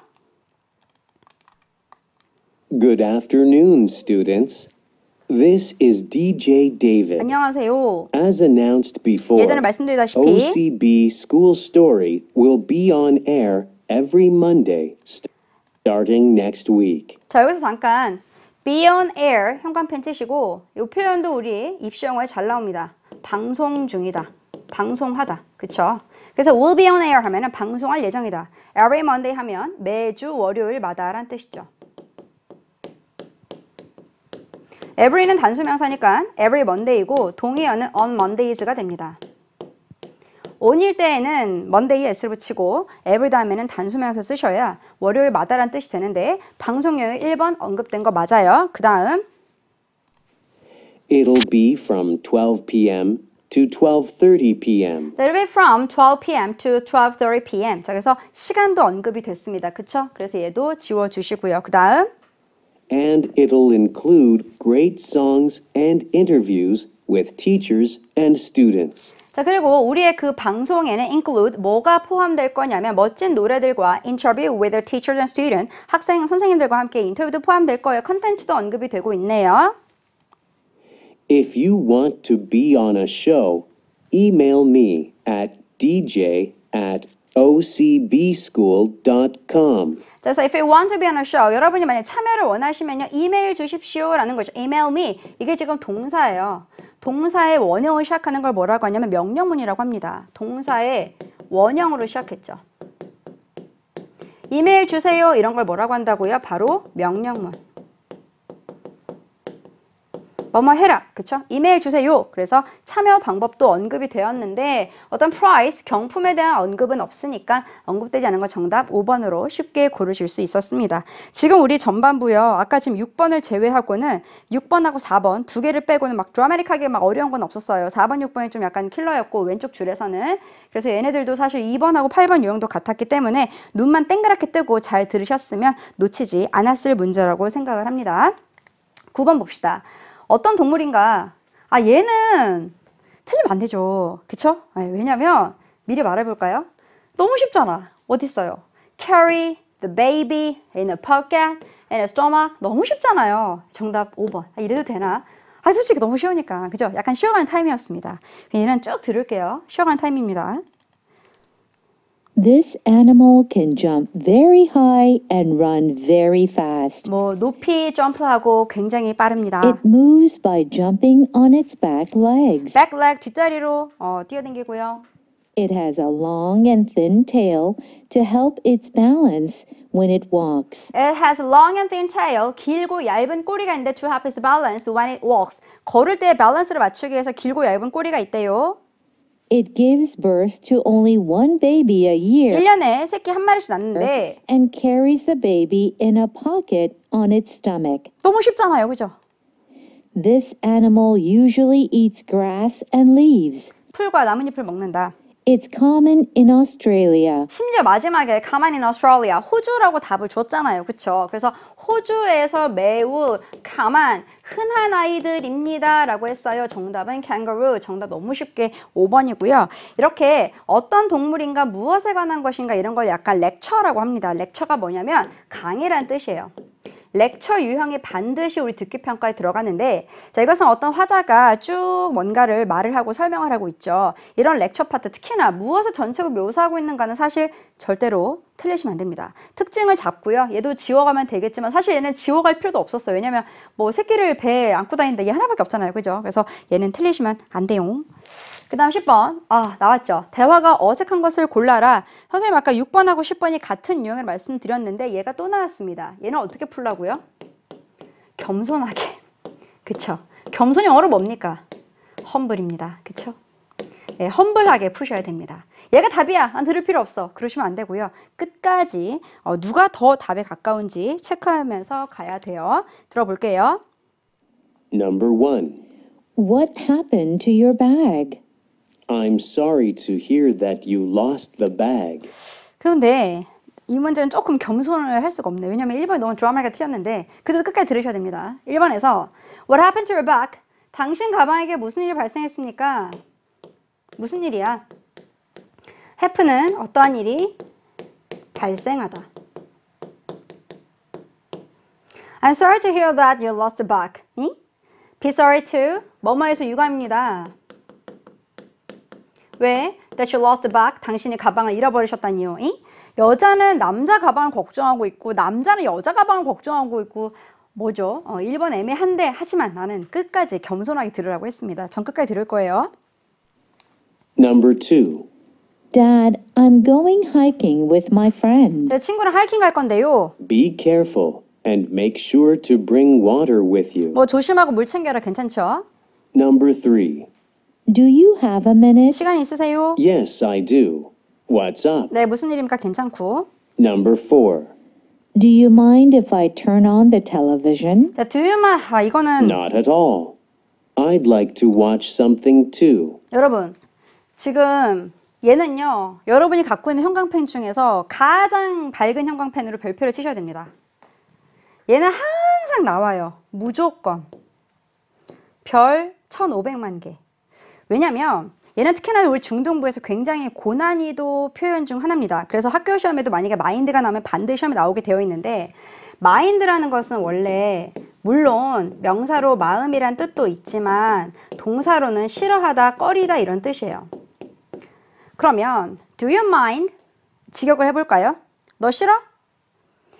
Good afternoon, students. This is DJ David. 안녕하세요. As announced before, 예전에 말씀드리다시피 OCB School Story will be on air every Monday starting next week. 자, 여기서 잠깐 be on air 현관펜 치시고 이 표현도 우리 입시영어에 잘 나옵니다. 방송 중이다. 방송하다. 그쵸? 그래서 will be on air 하면 방송할 예정이다. every Monday 하면 매주 월요일마다 란 뜻이죠. every는 단수 명사니까 every Monday이고 동의어는 on Mondays가 됩니다. on일 때에는 m o n d a y s를 붙이고 every 다음에는 단수 명사 쓰셔야 월요일마다란 뜻이 되는데 방송요일 1번 언급된 거 맞아요. 그 다음 It'll be from 12 p.m. to 12:30 p.m. It'll be from 12 p.m. to 12:30 p.m. 자, 그래서 시간도 언급이 됐습니다. 그쵸? 그래서 얘도 지워 주시고요. 그다음 and it'll include great songs and interviews with teachers and students. 자 그리고 우리의 그 방송에는 include 뭐가 포함될 거냐면 멋진 노래들과 interview with the teachers and students 학생 선생님들과 함께 인터뷰도 포함될 거예요. 컨텐츠도 언급이 되고 있네요. If you want to be on a show, email me at dj at ocbschool.com. 그래서 if you want to be on a show, 여러분이 만약 참여를 원하시면요. 이메일 주십시오라는 거죠. email me. 이게 지금 동사예요. 동사의 원형을 시작하는 걸 뭐라고 하냐면 명령문이라고 합니다. 동사의 원형으로 시작했죠. 이메일 주세요 이런 걸 뭐라고 한다고요? 바로 명령문. 뭐뭐 해라 그쵸 이메일 주세요 그래서 참여 방법도 언급이 되었는데 어떤 프라이스 경품에 대한 언급은 없으니까 언급되지 않은 거 정답 5번으로 쉽게 고르실 수 있었습니다 지금 우리 전반부요 아까 지금 6번을 제외하고는 6번하고 4번 두 개를 빼고는 막 드라마틱하게 막 어려운 건 없었어요 4번 6번이 좀 약간 킬러였고 왼쪽 줄에서는 그래서 얘네들도 사실 2번하고 8번 유형도 같았기 때문에 눈만 땡그랗게 뜨고 잘 들으셨으면 놓치지 않았을 문제라고 생각을 합니다 9번 봅시다. 어떤 동물인가? 아, 얘는 틀리면 안 되죠. 그쵸? 네, 왜냐면 미리 말해볼까요? 너무 쉽잖아. 어딨어요? carry the baby in a pocket in a stomach. 너무 쉽잖아요. 정답 5번. 아, 이래도 되나? 아, 솔직히 너무 쉬우니까. 그죠? 약간 쉬어가는 타임이었습니다. 얘는 쭉 들을게요. 쉬어가는 타임입니다. This animal can jump very high and run very fast. 뭐 높이 점프하고 굉장히 빠릅니다. It moves by jumping on its back legs. back leg 뒷다리로 어, 뛰어댕기고요. It has a long and thin tail to help its balance when it walks. It has a long and thin tail. 길고 얇은 꼬리가 있는데 to help its balance when it walks. 걸을 때 밸런스를 맞추기 위해서 길고 얇은 꼬리가 있대요. It gives birth to only one baby a year 1년에 새끼 한 마리씩 낳는데 and carries the baby in a pocket on its stomach. 너무 쉽잖아요. 그죠? This animal usually eats grass and leaves. 풀과 나뭇잎을 먹는다. It's common in Australia. 심지어 마지막에 common in Australia 호주라고 답을 줬잖아요. 그렇죠? 그래서 호주에서 매우 가만 흔한 아이들입니다 라고 했어요 정답은 캥거루 정답 너무 쉽게 5번이고요 이렇게 어떤 동물인가 무엇에 관한 것인가 이런 걸 약간 렉처라고 합니다 렉처가 뭐냐면 강의란 뜻이에요 렉처 유형이 반드시 우리 듣기 평가에 들어가는데 자 이것은 어떤 화자가 쭉 뭔가를 말을 하고 설명을 하고 있죠. 이런 렉처 파트 특히나 무엇을 전체로 묘사하고 있는가는 사실 절대로 틀리시면 안 됩니다. 특징을 잡고요. 얘도 지워가면 되겠지만 사실 얘는 지워갈 필요도 없었어요. 왜냐면 뭐 새끼를 배에 안고 다닌다데얘 하나밖에 없잖아요. 그죠? 그래서 얘는 틀리시면 안 돼요. 그 다음 10번 아 나왔죠 대화가 어색한 것을 골라라 선생님 아까 6번하고 10번이 같은 유형을 말씀드렸는데 얘가 또 나왔습니다 얘는 어떻게 풀라고요? 겸손하게 그쵸 겸손이 영어로 뭡니까? 험블입니다 그쵸? 예, 네, 험블하게 푸셔야 됩니다 얘가 답이야 안 들을 필요 없어 그러시면 안 되고요 끝까지 어, 누가 더 답에 가까운지 체크하면서 가야 돼요 들어볼게요 Number one What happened to your bag? I'm sorry to hear that you lost the bag. 그런데 이 문제는 조금 겸손을 할 수가 없네. 왜냐면 1번이 너무 드라마가 튀었는데 그래도 끝까지 들으셔야 됩니다. 1번에서 What happened to your bag? 당신 가방에게 무슨 일이 발생했습니까? 무슨 일이야? happen은 어떠한 일이 발생하다. I'm sorry to hear that you lost a bag. 이? Be sorry to 뭐뭐에서 유감입니다. 왜? That you lost the bag. 당신이 가방을 잃어버리셨다니요. 이? 여자는 남자 가방을 걱정하고 있고 남자는 여자 가방을 걱정하고 있고 뭐죠? 어, 1번 애매한데 하지만 나는 끝까지 겸손하게 들으라고 했습니다. 전 끝까지 들을 거예요. Number two. Dad, I'm going hiking with my friend. 내 친구랑 하이킹 갈 건데요. Be careful and make sure to bring water with you. 뭐 조심하고 물 챙겨라 괜찮죠? Number three. Do you have a minute? 시간 있으세요? Yes, I do. What's up? 네, 무슨 일입니까? 괜찮고. Number f Do you mind if I turn on the television? 자, do you mind? 아, 이거는 Not at all. I'd like to watch something too. 여러분, 지금 얘는요. 여러분이 갖고 있는 형광펜 중에서 가장 밝은 형광펜으로 별표를 치셔야 됩니다. 얘는 항상 나와요. 무조건. 별 1,500만 개. 왜냐면 얘는 특히나 우리 중등부에서 굉장히 고난이도 표현 중 하나입니다. 그래서 학교 시험에도 만약에 마인드가 나오면 반드시 시험에 나오게 되어 있는데 마인드라는 것은 원래 물론 명사로 마음이란 뜻도 있지만 동사로는 싫어하다, 꺼리다 이런 뜻이에요. 그러면 do you mind? 직역을 해볼까요? 너 싫어?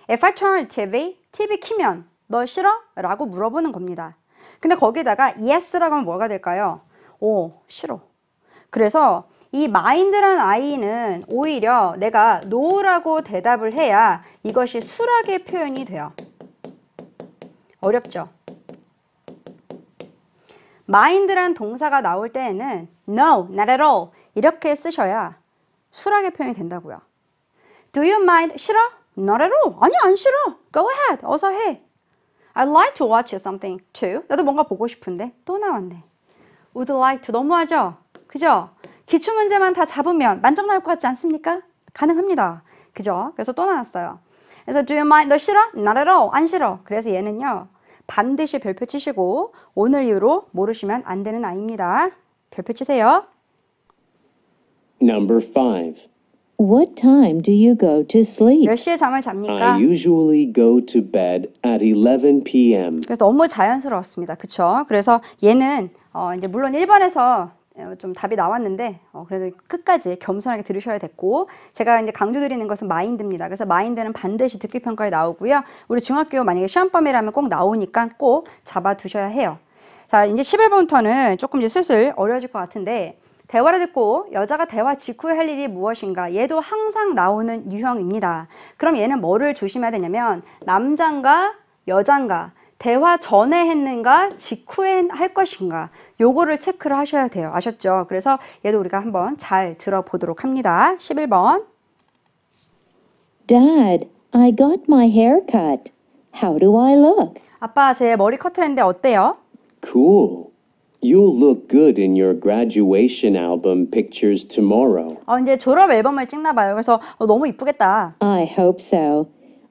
If I turn TV, TV 키면 너 싫어? 라고 물어보는 겁니다. 근데 거기다가 yes라고 하면 뭐가 될까요? 오 싫어 그래서 이 마인드란 아이는 오히려 내가 노라고 대답을 해야 이것이 수락의 표현이 돼요 어렵죠 마인드란 동사가 나올 때에는 no, not at all 이렇게 쓰셔야 수락의 표현이 된다고요 do you mind? 싫어? not at all 아니 안 싫어 go ahead 어서 해 I'd like to watch something too. 나도 뭔가 보고 싶은데 또 나왔네. would like to 너무하죠? 그죠? 기출 문제만 다 잡으면 만점 나올 것 같지 않습니까? 가능합니다. 그죠? 그래서 또 나왔어요. 그래서 do you mind? 너 싫어? Not at all. 안 싫어. 그래서 얘는요. 반드시 별표 치시고 오늘 이후로 모르시면 안 되는 아이입니다. 별표 치세요. Number 5. What time do you go to sleep? 몇 시에 잠을 잡니까? I usually go to bed at 11 p.m. 그래서 너무 자연스러웠습니다. 그쵸? 그래서 얘는 어, 이제 물론 1번에서 어, 좀 답이 나왔는데 어, 그래도 끝까지 겸손하게 들으셔야 됐고 제가 이제 강조드리는 것은 마인드입니다. 그래서 마인드는 반드시 듣기 평가에 나오고요. 우리 중학교 만약에 시험범위라면 꼭 나오니까 꼭 잡아두셔야 해요. 자 이제 11번부터는 조금 이제 슬슬 어려워질 것 같은데 대화를 듣고 여자가 대화 직후에 할 일이 무엇인가 얘도 항상 나오는 유형입니다. 그럼 얘는 뭐를 조심해야 되냐면 남장과 여장과 대화 전에 했는가 직후에 할 것인가 요거를 체크를 하셔야 돼요. 아셨죠? 그래서 얘도 우리가 한번 잘 들어보도록 합니다. 11번 Dad, I got my haircut. How do I look? 아빠 제 머리 커트 했는데 어때요? Cool. You'll look good in your graduation album pictures tomorrow. 어, 이제 졸업 앨범을 찍나 봐요. 그래서 어, 너무 이쁘겠다. I hope so.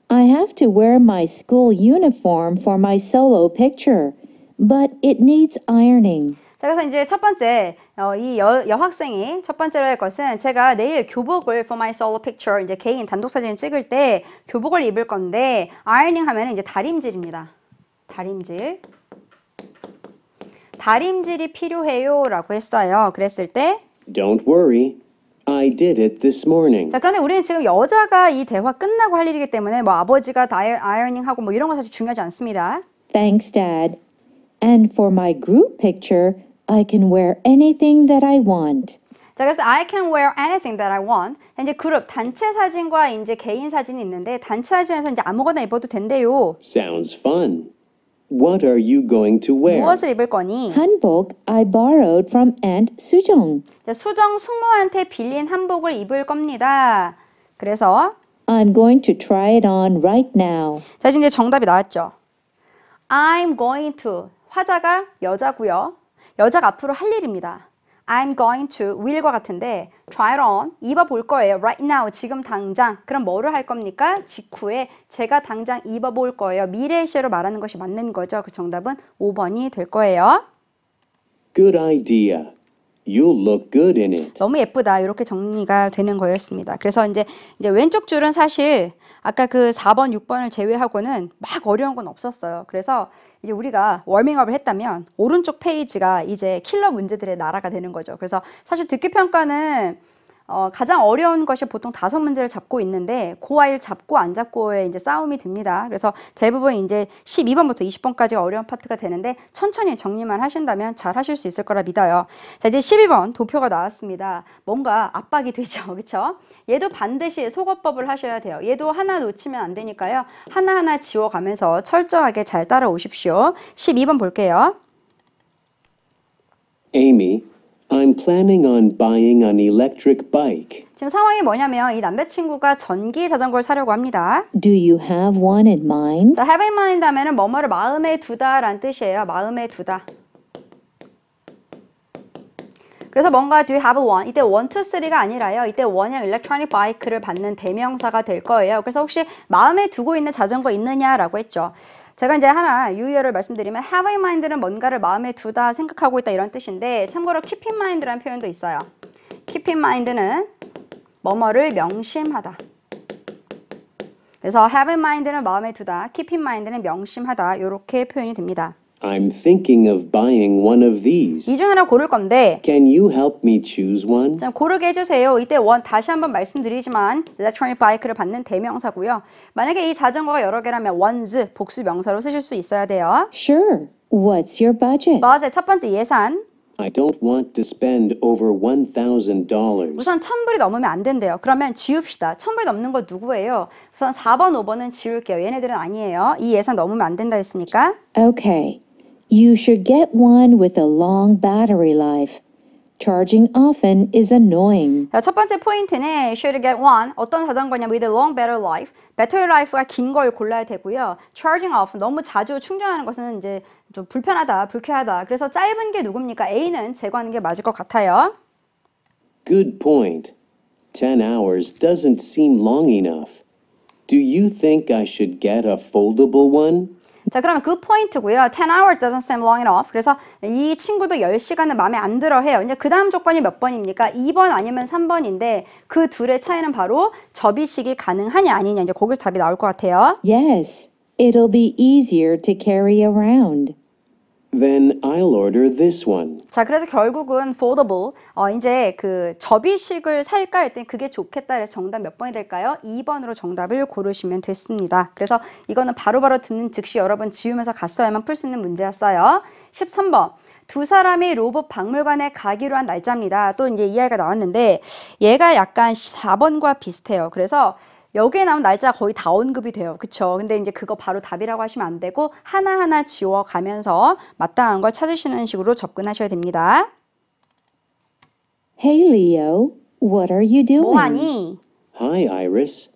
I have to wear my school uniform for my solo picture, but it needs ironing. 자, 그래서 이제 첫 번째 어, 이 여, 여학생이 첫 번째로 할 것은 제가 내일 교복을 for my solo picture 이제 개인 단독 사진 찍을 때 교복을 입을 건데 i r o 하면 이제 다림질입니다. 다림질. 다림질이 필요해요라고 했어요. 그랬을 때 Don't worry. I did it this morning. 자, 그런데 우리는 지금 여자가 이 대화 끝나고 할 일이기 때문에 뭐 아버지가 다이, 아이어닝하고 뭐 이런 거 사실 중요하지 않습니다. Thanks, Dad. And for my group picture, I can wear anything that I want. 자, 그래서 I can wear anything that I want. 이제 그룹 단체 사진과 이제 개인 사진이 있는데 단체 사진에서 이제 아무거나 입어도 된대요. Sounds fun. What are you going to wear? 무엇을 입을 거니? 한복 I borrowed from Aunt 수정. 자, 수정 숙모한테 빌린 한복을 입을 겁니다. 그래서 I'm going to try it on right now. 자, 이제 정답이 나왔죠. I'm going to 화자가 여자고요. 여자가 앞으로 할 일입니다. I'm going to will과 같은데 try it on 입어볼 거예요. right now 지금 당장 그럼 뭐를 할 겁니까? 직후에 제가 당장 입어볼 거예요. 미래의 시로 말하는 것이 맞는 거죠. 그 정답은 5번이 될 거예요. Good idea. You look good in it. 너무 예쁘다. 이렇게 정리가 되는 거였습니다. 그래서 이제 이제 왼쪽 줄은 사실 아까 그 4번, 6번을 제외하고는 막 어려운 건 없었어요. 그래서 이제 우리가 워밍업을 했다면 오른쪽 페이지가 이제 킬러 문제들의 나라가 되는 거죠. 그래서 사실 듣기 평가는 어, 가장 어려운 것이 보통 다섯 문제를 잡고 있는데 고아일 잡고 안 잡고의 이제 싸움이 됩니다. 그래서 대부분 이제 12번부터 20번까지가 어려운 파트가 되는데 천천히 정리만 하신다면 잘 하실 수 있을 거라 믿어요. 자 이제 12번 도표가 나왔습니다. 뭔가 압박이 되죠. 그렇죠? 얘도 반드시 속어법을 하셔야 돼요. 얘도 하나 놓치면 안 되니까요. 하나하나 지워가면서 철저하게 잘 따라오십시오. 12번 볼게요. Amy I'm planning on buying an electric bike. 지금 상황이 뭐냐면 이 남자친구가 전기 자전거를 사려고 합니다. Do you have one in mind? 자, have in mind 하면은 뭐뭐를 마음에 두다란 뜻이에요. 마음에 두다. 그래서 뭔가 do you have one 이때 one, two, three가 아니라요. 이때 one이랑 electronic bike를 받는 대명사가 될 거예요. 그래서 혹시 마음에 두고 있는 자전거 있느냐라고 했죠. 제가 이제 하나 유의어를 말씀드리면 have in mind는 뭔가를 마음에 두다 생각하고 있다 이런 뜻인데 참고로 keep in mind라는 표현도 있어요. keep in mind는 뭐뭐를 명심하다. 그래서 have in mind는 마음에 두다, keep in mind는 명심하다 이렇게 표현이 됩니다. I'm thinking of buying one of 이 these. 중 하나 고를 건데 Can you help me choose one? 자, 고르게 해주세요. 이때 원 다시 한번 말씀드리지만 electronic bike를 받는 대명사고요. 만약에 이 자전거가 여러 개라면 ones 복수 명사로 쓰실 수 있어야 돼요. Sure. What's your budget? b u d 첫 번째 예산. I don't want to spend over $1,000. 우선 천불이 넘으면 안 된대요. 그러면 지웁시다. 천불이 넘는 거 누구예요? 우선 4번, 5번은 지울게요. 얘네들은 아니에요. 이 예산 넘으면 안 된다 했으니까. Okay. You should get one with a long battery life. Charging often is annoying. 자, 첫 번째 포인트는 should get one 어떤 자전거냐 with a long battery life Battery life가 긴 걸 골라야 되고요. charging often 너무 자주 충전하는 것은 이제 좀 불편하다, 불쾌하다. 그래서 짧은 게 누굽니까? A는 제거하는 게 맞을 것 같아요. Good point. 10 hours doesn't seem long enough. Do you think I should get a foldable one? 자 그러면 그 포인트고요. 10 hours doesn't seem long enough. 그래서 이 친구도 10시간은 마음에 안 들어 해요. 이제 그 다음 조건이 몇 번입니까? 2번 아니면 3번인데 그 둘의 차이는 바로 접이식이 가능하냐 아니냐 이제 거기서 답이 나올 것 같아요. Yes, it'll be easier to carry around. Then I'll order this one. 자, 그래서 결국은 foldable. 어, 이제 그 접이식을 살까 했더니 그게 좋겠다. 그서 정답 몇 번이 될까요? 2번으로 정답을 고르시면 됐습니다. 그래서 이거는 바로바로 바로 듣는 즉시 여러분 지우면서 갔어야만 풀 수 있는 문제였어요. 13번. 두 사람이 로봇 박물관에 가기로 한 날짜입니다. 또 이제 이아이가 나왔는데 얘가 약간 4번과 비슷해요. 그래서 여기에 나온 날짜 거의 다 언급이 돼요. 그쵸? 근데 이제 그거 바로 답이라고 하시면 안 되고 하나하나 지워가면서 마땅한 걸 찾으시는 식으로 접근하셔야 됩니다. Hey Leo, what are you doing? 뭐하니? Hi Iris.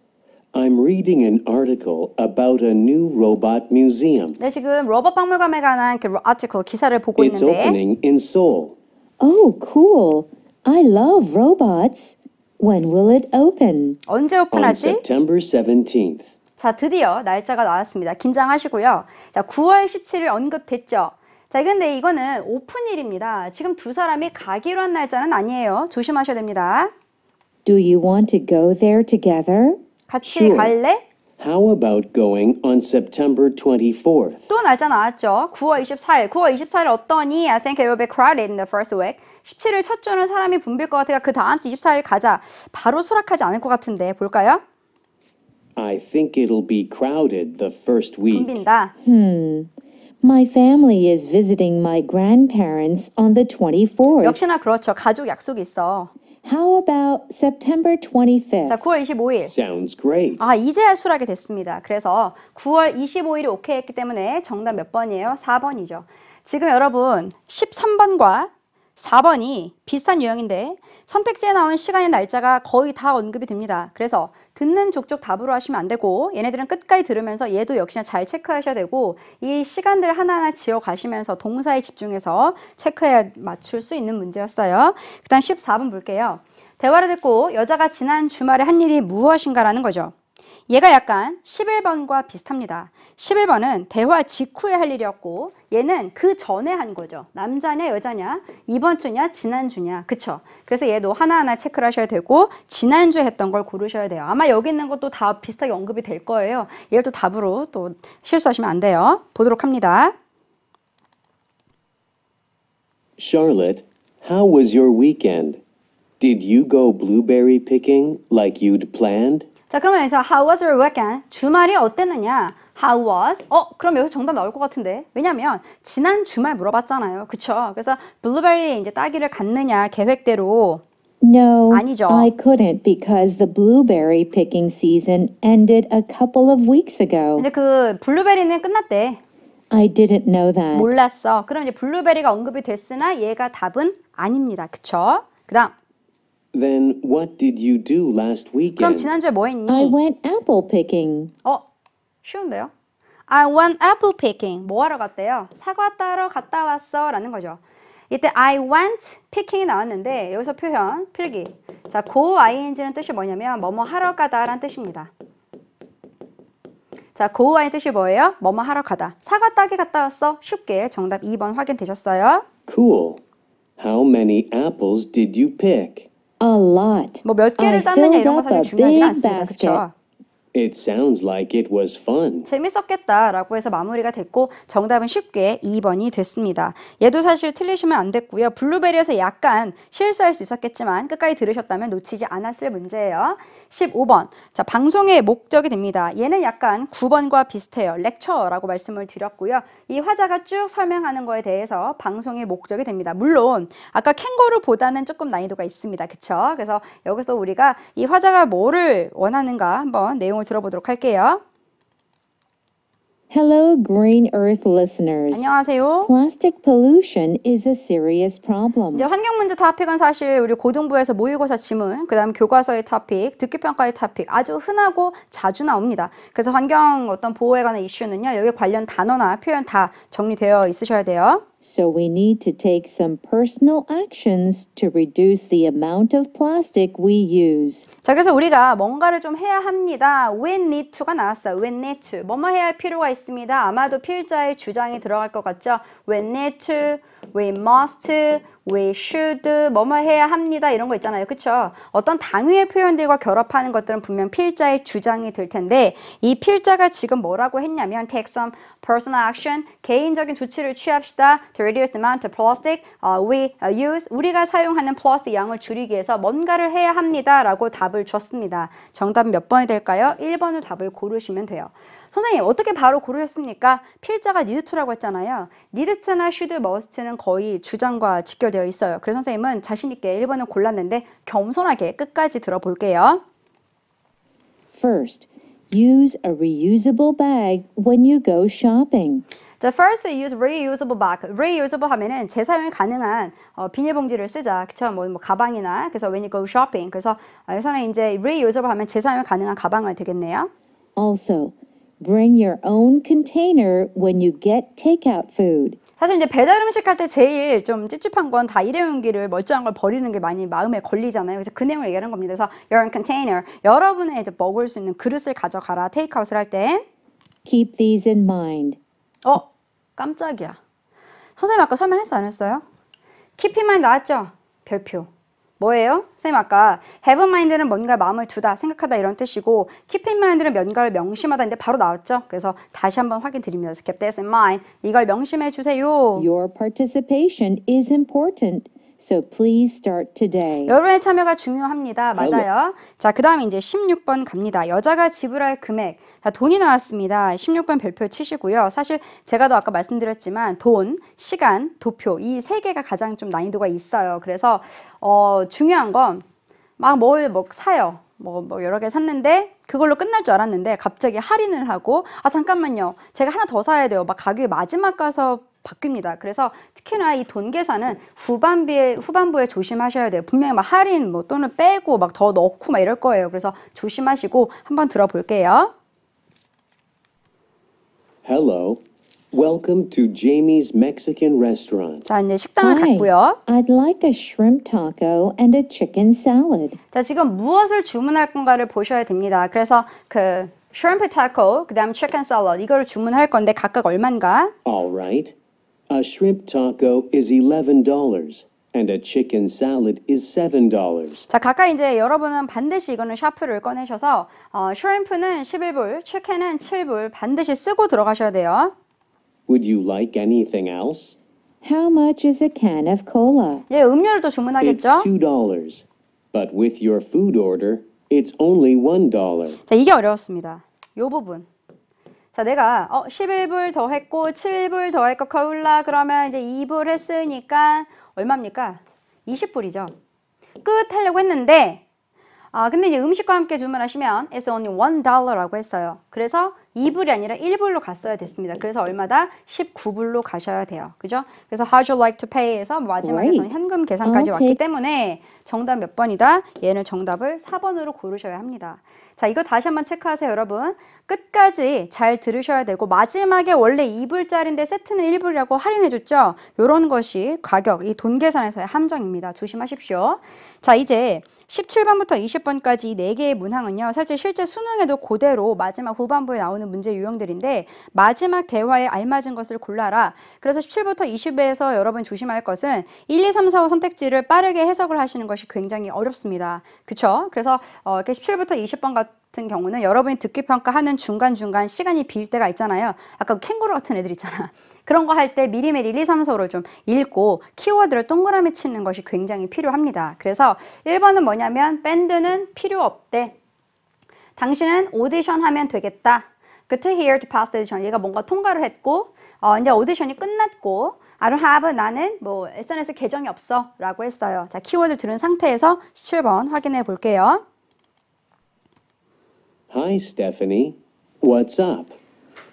I'm reading an article about a new robot museum. 네, 지금 로봇 박물관에 관한 그 아티클 기사를 보고 It's 있는데. It's opening in Seoul. Oh, cool. I love robots. When will it open? 언제 오픈하지? September 17th. 자, 드디어 날짜가 나왔습니다. 긴장하시고요. 자, 9월 17일 언급됐죠. 자, 근데 이거는 오픈일입니다. 지금 두 사람이 가기로 한 날짜는 아니에요. 조심하셔야 됩니다. Do you want to go there together? 같이 Sure. 갈래? How about going on September 24th? 또 날짜 나왔죠. 9월 24일. 9월 24일 어떠니? I think it will be crowded in the first week. 17일 첫 주는 사람이 붐빌 것 같으니까 그 다음 주 24일 가자. 바로 수락하지 않을 것 같은데 볼까요? I think it'll be crowded the first week. 붐빈다. Hmm. My family is visiting my grandparents on the 24th. 역시나 그렇죠. 가족 약속이 있어. How about September 25th? 자, 9월 25일. Sounds great. 아, 이제야 수락이 됐습니다. 그래서 9월 25일이 오케이 했기 때문에 정답 몇 번이에요? 4번이죠. 지금 여러분 13번과 4번이 비슷한 유형인데 선택지에 나온 시간의 날짜가 거의 다 언급이 됩니다. 그래서 듣는 족족 답으로 하시면 안 되고 얘네들은 끝까지 들으면서 얘도 역시나 잘 체크하셔야 되고 이 시간들 하나하나 지어 가시면서 동사에 집중해서 체크해 맞출 수 있는 문제였어요. 그다음 14번 볼게요. 대화를 듣고 여자가 지난 주말에 한 일이 무엇인가라는 거죠. 얘가 약간 11번과 비슷합니다. 11번은 대화 직후에 할 일이었고 얘는 그 전에 한 거죠. 남자냐 여자냐 이번 주냐 지난주냐 그쵸? 그래서 얘도 하나하나 체크를 하셔야 되고 지난주에 했던 걸 고르셔야 돼요. 아마 여기 있는 것도 다 비슷하게 언급이 될 거예요. 얘를 또 답으로 또 실수하시면 안 돼요. 보도록 합니다. Charlotte, how was your weekend? Did you go blueberry picking like you'd planned? 자 그러면 여기서 how was your weekend? 주말이 어땠느냐? How was? 어 그럼 여기서 정답 나올 것 같은데 왜냐면 지난 주말 물어봤잖아요 그쵸? 그래서 블루베리 이제 따기를 갔느냐 계획대로 No, 아니죠. I couldn't because the blueberry picking season ended a couple of weeks ago. 근데 그 블루베리는 끝났대. I didn't know that. 몰랐어. 그럼 이제 블루베리가 언급이 됐으나 얘가 답은 아닙니다. 그쵸? 그 다음 Then what did you do last 그럼 weekend? 지난주에 뭐 I 했니? went apple picking. 어? 쉬운데요? I went apple picking. 뭐 하러 갔대요? 사과 따러 갔다 왔어 라는 거죠. 이때 I went picking이 나왔는데 여기서 표현, 필기. 자, go ing는 뜻이 뭐냐면 뭐뭐 하러 가다 라는 뜻입니다. 자, go ing 뜻이 뭐예요? 뭐뭐 하러 가다. 사과 따기 갔다 왔어. 쉽게 정답 2번 확인되셨어요? Cool. How many apples did you pick? a lot. 개를 I 땄느냐 filled 이런 거 up a 사실 중요하지 않습니다. basket. It sounds like it was fun. 재밌었겠다 라고 해서 마무리가 됐고 정답은 쉽게 2번이 됐습니다. 얘도 사실 틀리시면 안 됐고요. 블루베리에서 약간 실수할 수 있었겠지만 끝까지 들으셨다면 놓치지 않았을 문제예요. 15번. 자, 방송의 목적이 됩니다. 얘는 약간 9번과 비슷해요. 렉처라고 말씀을 드렸고요. 이 화자가 쭉 설명하는 거에 대해서 방송의 목적이 됩니다. 물론 아까 캥거루보다는 조금 난이도가 있습니다. 그렇죠 그래서 여기서 우리가 이 화자가 뭐를 원하는가 한번 내용 내용을 들어보도록 할게요. Hello, Green Earth listeners. 안녕하세요. Plastic pollution is a serious problem. 이제 환경 문제 토픽은 사실 우리 고등부에서 모의고사 지문, 그다음 교과서의 토픽, 듣기 평가의 토픽 아주 흔하고 자주 나옵니다. 그래서 환경 어떤 보호에 관한 이슈는요, 여기 관련 단어나 표현 다 정리되어 있으셔야 돼요. So we need to take some personal actions to reduce the amount of plastic we use. 자, 그래서 우리가 뭔가를 좀 해야 합니다. We need to가 나왔어요. We need to. 뭐뭐 해야 할 필요가 있어요. 하겠습니다. 아마도 필자의 주장이 들어갈 것 같죠. We need to, we must, we should, 뭐뭐 해야 합니다. 이런 거 있잖아요. 그쵸? 어떤 당위의 표현들과 결합하는 것들은 분명 필자의 주장이 될 텐데 이 필자가 지금 뭐라고 했냐면 take some personal action, 개인적인 조치를 취합시다. to reduce the amount of plastic uh, we uh, use, 우리가 사용하는 플라스틱 양을 줄이기 위해서 뭔가를 해야 합니다. 라고 답을 줬습니다. 정답 몇 번이 될까요? 1번을 답을 고르시면 돼요. 선생님 어떻게 바로 고르셨습니까? 필자가 니드투라고 했잖아요. 니드트나 슈드 머스트는 거의 주장과 직결되어 있어요. 그래서 선생님은 자신 있게 1번을 골랐는데 겸손하게 끝까지 들어볼게요. First, use a reusable bag when you go shopping. 자, first use reusable bag. reusable 하면은 재사용이 가능한 어, 비닐봉지를 쓰자. 그쵸? 뭐, 뭐 가방이나 그래서 when you go shopping. 그래서 여기서는 어, 이제 reusable 하면 재사용이 가능한 가방을 되겠네요. Also, Bring your own container when you get takeout food. 사실 이제 배달 음식 할 때 제일 좀 찝찝한 건 다 일회용기를 멀쩡한 걸 버리는 게 많이 마음에 걸리잖아요. 그래서 그 내용을 얘기하는 겁니다. 그래서 your own container. 여러분의 이제 먹을 수 있는 그릇을 가져가라. 테이크아웃을 할 땐. Keep these in mind. 어, 깜짝이야. 선생님 아까 설명했어 안 했어요? Keep in mind 나왔죠? 별표. 뭐예요? 쌤 아까 have in mind는 뭔가 마음을 두다, 생각하다 이런 뜻이고 keep in mind는 뭔가를 명심하다인데 바로 나왔죠? 그래서 다시 한번 확인 드립니다. Keep this in mind. 이걸 명심해 주세요. Your participation is important. So please start today. 여러분의 참여가 중요합니다. 아, 예. 맞아요. 자, 그다음에 이제 16번 갑니다. 여자가 지불할 금액. 자, 돈이 나왔습니다. 16번 별표 치시고요. 사실 제가도 아까 말씀드렸지만 돈, 시간, 도표 이 세 개가 가장 좀 난이도가 있어요. 그래서 어, 중요한 건 막 뭘뭐 사요. 뭐, 뭐 여러 개 샀는데 그걸로 끝날 줄 알았는데 갑자기 할인을 하고 아 잠깐만요 제가 하나 더 사야 돼요 막 가게 마지막 가서 바뀝니다. 그래서 특히나 이 돈 계산은 후반비에 후반부에 조심하셔야 돼요. 분명히 막 할인 뭐 또는 빼고 막 더 넣고 막 이럴 거예요. 그래서 조심하시고 한번 들어볼게요. Hello. Welcome to Jamie's Mexican restaurant. 자, 이제 식당을 Hi. 갔고요. I'd like a shrimp taco and a chicken salad. 자, 지금 무엇을 주문할 건가를 보셔야 됩니다. 그래서 그 shrimp taco, 그다음 chicken salad 이거를 주문할 건데 각각 얼마인가? All right. A shrimp taco is $11 and a chicken salad is $7. 자, 각각 이제 여러분은 반드시 이거는 샤프를 꺼내셔서 어, 슈림프는 11불, 치킨은 7불 반드시 쓰고 들어가셔야 돼요. Would you like anything else? How much is a can of cola? 예, 음료를 또 주문하겠죠? It's $2. But with your food order, it's only $1. 자, 이게 어려웠습니다. 요 부분. 자, 내가 어, 11불 더 했고 7불 더 했고 커울라 그러면 이제 2불 했으니까 얼마입니까? 20불이죠. 끝 하려고 했는데 아, 근데 이제 음식과 함께 주문하시면 it's only one dollar라고 했어요. 그래서 2불이 아니라 1불로 갔어야 됐습니다. 그래서 얼마다 19불로 가셔야 돼요. 그죠? 그래서 how would you like to pay에서 마지막에서 현금 계산까지 왔기 때문에 정답 몇 번이다? 얘는 정답을 4번으로 고르셔야 합니다. 자, 이거 다시 한번 체크하세요, 여러분. 끝까지 잘 들으셔야 되고 마지막에 원래 2불짜리인데 세트는 1불이라고 할인해 줬죠? 요런 것이 가격, 이 돈 계산에서의 함정입니다. 조심하십시오. 자, 이제 17번부터 20번까지 이 4개의 문항은요. 사실 실제 수능에도 그대로 마지막 후반부에 나오는 문제 유형들인데 마지막 대화에 알맞은 것을 골라라. 그래서 17부터 20에서 여러분 조심할 것은 1, 2, 3, 4, 5 선택지를 빠르게 해석을 하시는 것이 굉장히 어렵습니다. 그쵸? 그래서 어, 이렇게 17부터 20번 같은 경우는 여러분이 듣기 평가하는 중간중간 시간이 빌 때가 있잖아요. 아까 캥거루 같은 애들 있잖아. 그런 거 할 때 미리미리 1, 2, 3, 4, 를좀 읽고 키워드를 동그라미 치는 것이 굉장히 필요합니다. 그래서 1번은 뭐냐면 밴드는 필요 없대. 당신은 오디션 하면 되겠다. 그 o hear to pass the audition 얘가 뭔가 통과를 했고 어, 이제 오디션이 끝났고 I don't have 나는 뭐 SNS 계정이 없어 라고 했어요. 자 키워드를 들은 상태에서 17번 확인해 볼게요. Hi Stephanie, what's up?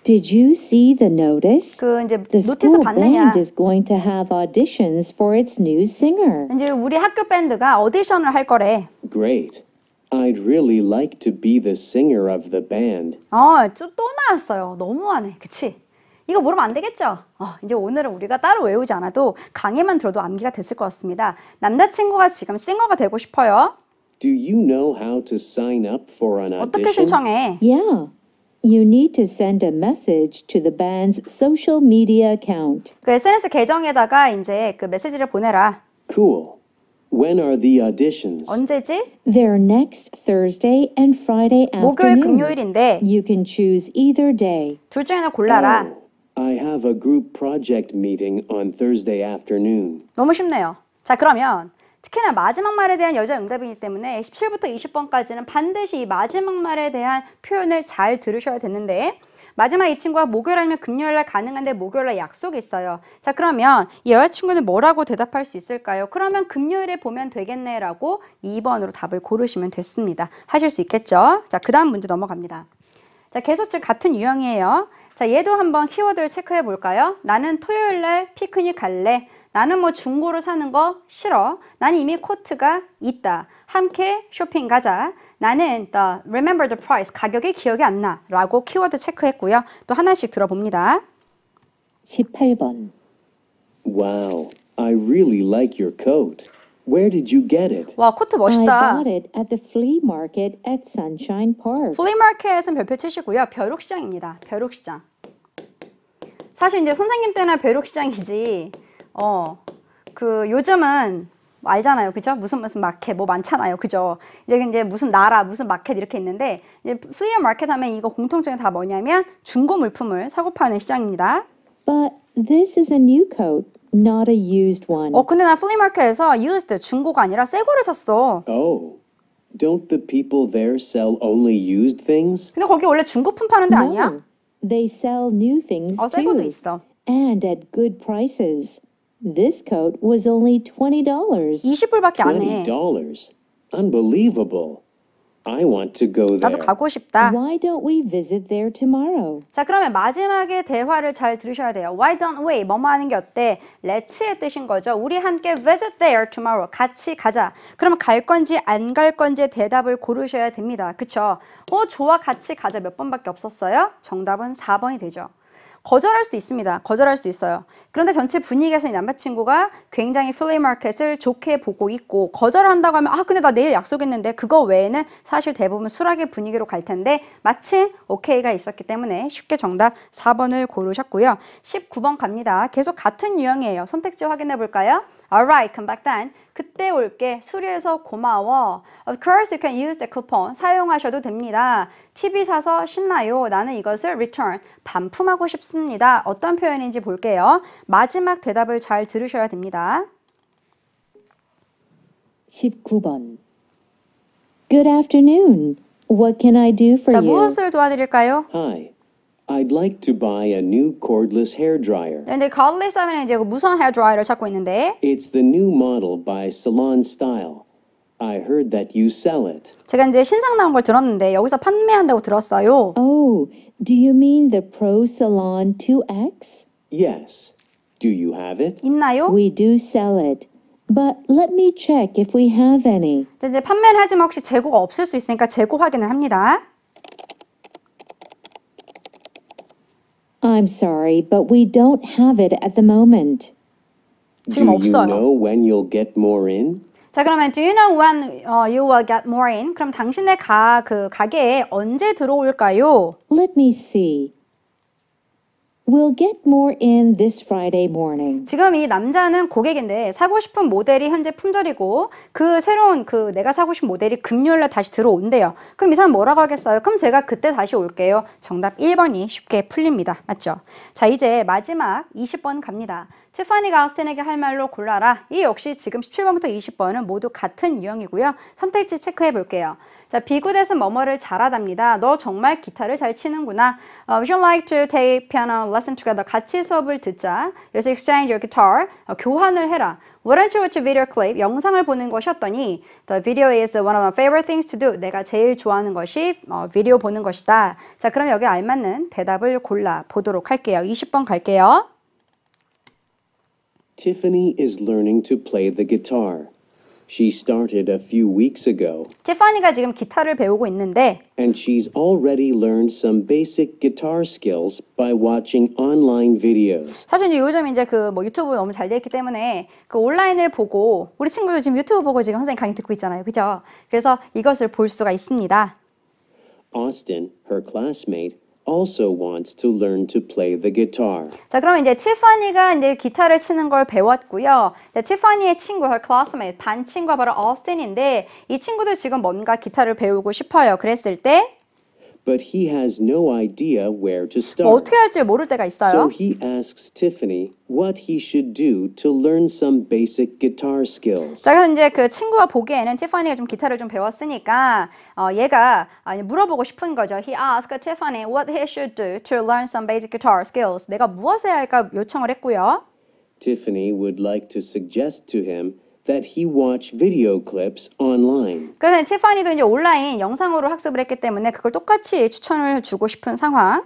Did you see the notice? 그 이제 the 노티스 school 봤느냐? band is going to have auditions for its new singer. 이제 우리 학교 밴드가 오디션을 할 거래. Great. I'd really like to be the singer of the band. 어, 또, 또 나왔어요. 너무하네. 그치? 이거 모르면 안 되겠죠? 어, 이제 오늘은 우리가 따로 외우지 않아도 강의만 들어도 암기가 됐을 것 같습니다. 남자친구가 지금 싱어가 되고 싶어요. Do you know how to sign up for an audition? 어떻게 신청해? Yeah. you need to send a message to the band's social media account. 그 SNS 계정에다가 이제 그 메시지를 보내라. Cool. When are the auditions? 언제지? They're next Thursday and Friday afternoon. 목요일 금요일인데 You can choose either day. 둘 중에 하나 골라라. Oh, I have a group project meeting on Thursday afternoon. 너무 쉽네요. 자, 그러면 특히나 마지막 말에 대한 여자 응답이기 때문에 17부터 20번까지는 반드시 이 마지막 말에 대한 표현을 잘 들으셔야 되는데 마지막 이 친구가 목요일 아니면 금요일날 가능한데 목요일날 약속이 있어요. 자 그러면 이 여자친구는 뭐라고 대답할 수 있을까요? 그러면 금요일에 보면 되겠네라고 2번으로 답을 고르시면 됐습니다. 하실 수 있겠죠? 자그 다음 문제 넘어갑니다. 자 계속 지금 같은 유형이에요. 자 얘도 한번 키워드를 체크해 볼까요? 나는 토요일날 피크닉 갈래. 나는 뭐 중고로 사는 거 싫어. 나 이미 코트가 있다. 함께 쇼핑 가자. 나는 the remember the price 가격이 기억이 안 나. 라고 키워드 체크했고요. 또 하나씩 들어봅니다. 18번 Wow, I really like your coat. Where did you get it? 와 코트 멋있다. I bought it at the flea market at Sunshine Park. 플리 마켓은 별표 치시고요. 벼룩시장입니다. 벼룩시장. 사실 이제 선생님 때나 벼룩시장이지 어, 그 요즘은 알잖아요. 그죠? 무슨 무슨 마켓 뭐 많잖아요. 그죠? 이제 이제 무슨 나라, 무슨 마켓 이렇게 있는데 이제 플리어 마켓 하면 이거 공통점이 다 뭐냐면 중고 물품을 사고 파는 시장입니다. But this is a new coat, not a used one. 어, 근데 나 플리 마켓에서 used 중고가 아니라 새 거를 샀어. Oh. Don't the people there sell only used things? 근데 거기 원래 중고품 파는 데 아니야? They sell new things 어, too. 새 것도 있어. And at good prices. This coat was only $20. 20불밖에 안 해. $20. Unbelievable. I want to go 나도 there. 가고 싶다. Why don't we visit there tomorrow? 자, 그러면 마지막에 대화를 잘 들으셔야 돼요. Why don't we? 뭐뭐 하는 게 어때? Let's의 뜻인 거죠. 우리 함께 visit there tomorrow. 같이 가자. 그러면 갈 건지 안 갈 건지 대답을 고르셔야 됩니다. 그쵸? 어, 좋아, 같이 가자. 몇 번밖에 없었어요? 정답은 4번이 되죠. 거절할 수도 있습니다. 거절할 수 있어요. 그런데 전체 분위기에서 이 남자친구가 굉장히 플레이 마켓을 좋게 보고 있고 거절한다고 하면 아 근데 나 내일 약속했는데 그거 외에는 사실 대부분 수락의 분위기로 갈 텐데 마침 오케이가 있었기 때문에 쉽게 정답 4번을 고르셨고요. 19번 갑니다. 계속 같은 유형이에요. 선택지 확인해 볼까요? Alright, come back then. 그때 올게. 수리해서 고마워. Of course you can use the coupon. 사용하셔도 됩니다. TV 사서 신나요. 나는 이것을 return. 반품하고 싶습니다. 어떤 표현인지 볼게요. 마지막 대답을 잘 들으셔야 됩니다. 19번 Good afternoon. What can I do for 자, you? 무엇을 도와드릴까요? Hi. I'd like to buy a new cordless hair dryer. 근데 cordless 하면 이제 무선 헤어 드라이를 찾고 있는데. It's the new model by Salon Style. I heard that you sell it. 제가 이제 신상 나온 걸 들었는데 여기서 판매한다고 들었어요. Oh, do you mean the Pro Salon 2X? Yes. Do you have it? 있나요? We do sell it. But let me check if we have any. 이제 판매를 하지만 혹시 재고가 없을 수 있으니까 재고 확인을 합니다. I'm sorry, but we don't have it at the moment. Do you know when you'll get more in? 자 그러면 do you know when uh, you will get more in? 그럼 당신의 가그 가게에 언제 들어올까요? Let me see. We'll get more in this Friday morning. 지금 이 남자는 고객인데 사고 싶은 모델이 현재 품절이고 그 새로운 그 내가 사고 싶은 모델이 금요일 날 다시 들어온대요. 그럼 이 사람 뭐라고 하겠어요? 그럼 제가 그때 다시 올게요. 정답 1번이 쉽게 풀립니다. 맞죠? 자, 이제 마지막 20번 갑니다. 스파니 가우스텐에게 할 말로 골라라. 이 역시 지금 17번부터 20번은 모두 같은 유형이고요. 선택지 체크해 볼게요. 자, 비굿에서 뭐뭐를 잘하답니다. 너 정말 기타를 잘 치는구나. Uh, would you like to take piano lesson together? 같이 수업을 듣자. Let's exchange your guitar. 어, 교환을 해라. Wouldn't you watch a video clip? 영상을 보는 것이었더니 The video is one of my favorite things to do. 내가 제일 좋아하는 것이 어, 비디오 보는 것이다. 자, 그럼 여기 알맞는 대답을 골라 보도록 할게요. 20번 갈게요. Tiffany is learning to play the guitar. She started a few weeks ago. 티파니가 지금 기타를 배우고 있는데 And she's already learned some basic guitar skills by watching online videos. 사실 요즘 이제 그뭐 유튜브 너무 잘돼 있기 때문에 그 온라인을 보고 우리 친구도 지금 유튜브 보고 지금 선생님 강의 듣고 있잖아요. 그죠? 그래서 이것을 볼 수가 있습니다. Austin, her classmate, also wants to learn to play the guitar. 자, 그럼 이제 티파니가 이제 기타를 치는 걸 배웠고요. 이 티파니의 친구, her classmate, 반 친구가 바로 어스틴인데 이 친구도 지금 뭔가 기타를 배우고 싶어요. 그랬을 때 but he has no idea where to start. 뭐 So he asks Tiffany what he should do to learn some basic guitar skills. 자, 그래서 이제 그 친구가 보기에는 티파니가 좀 기타를 좀 배웠으니까 어, 얘가 아니, 물어보고 싶은 거죠. He asks Tiffany what he should do to learn some basic guitar skills. 내가 무엇을 해야 할까 요청을 했고요. Tiffany would like to suggest to him that he watched video clips online. 그래서 티파니도 이제 온라인 영상으로 학습을 했기 때문에 그걸 똑같이 추천을 주고 싶은 상황.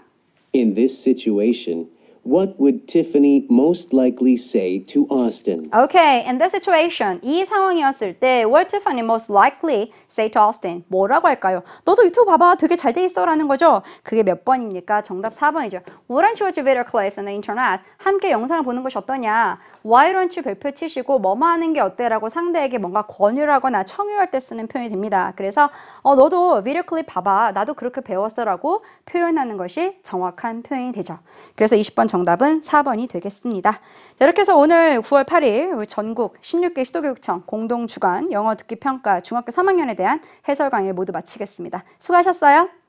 In this situation, what would Tiffany most likely say to Austin? Okay, in this situation, 이 상황이었을 때 what Tiffany most likely say to Austin? 뭐라고 할까요? 너도 유튜브 봐봐, 되게 잘 돼 있어라는 거죠. 그게 몇 번입니까? 정답 4번이죠. Wouldn't you watch video clips on the internet? 함께 영상을 보는 것이 어떠냐? 와이런치 별표 치시고 뭐뭐 하는 게 어때라고 상대에게 뭔가 권유를 하거나 청유할 때 쓰는 표현이 됩니다. 그래서 어, 너도 미디어 클립 봐봐. 나도 그렇게 배웠어라고 표현하는 것이 정확한 표현이 되죠. 그래서 20번 정답은 4번이 되겠습니다. 자, 이렇게 해서 오늘 9월 8일 전국 16개 시도교육청 공동 주관 영어 듣기 평가 중학교 3학년에 대한 해설 강의를 모두 마치겠습니다. 수고하셨어요.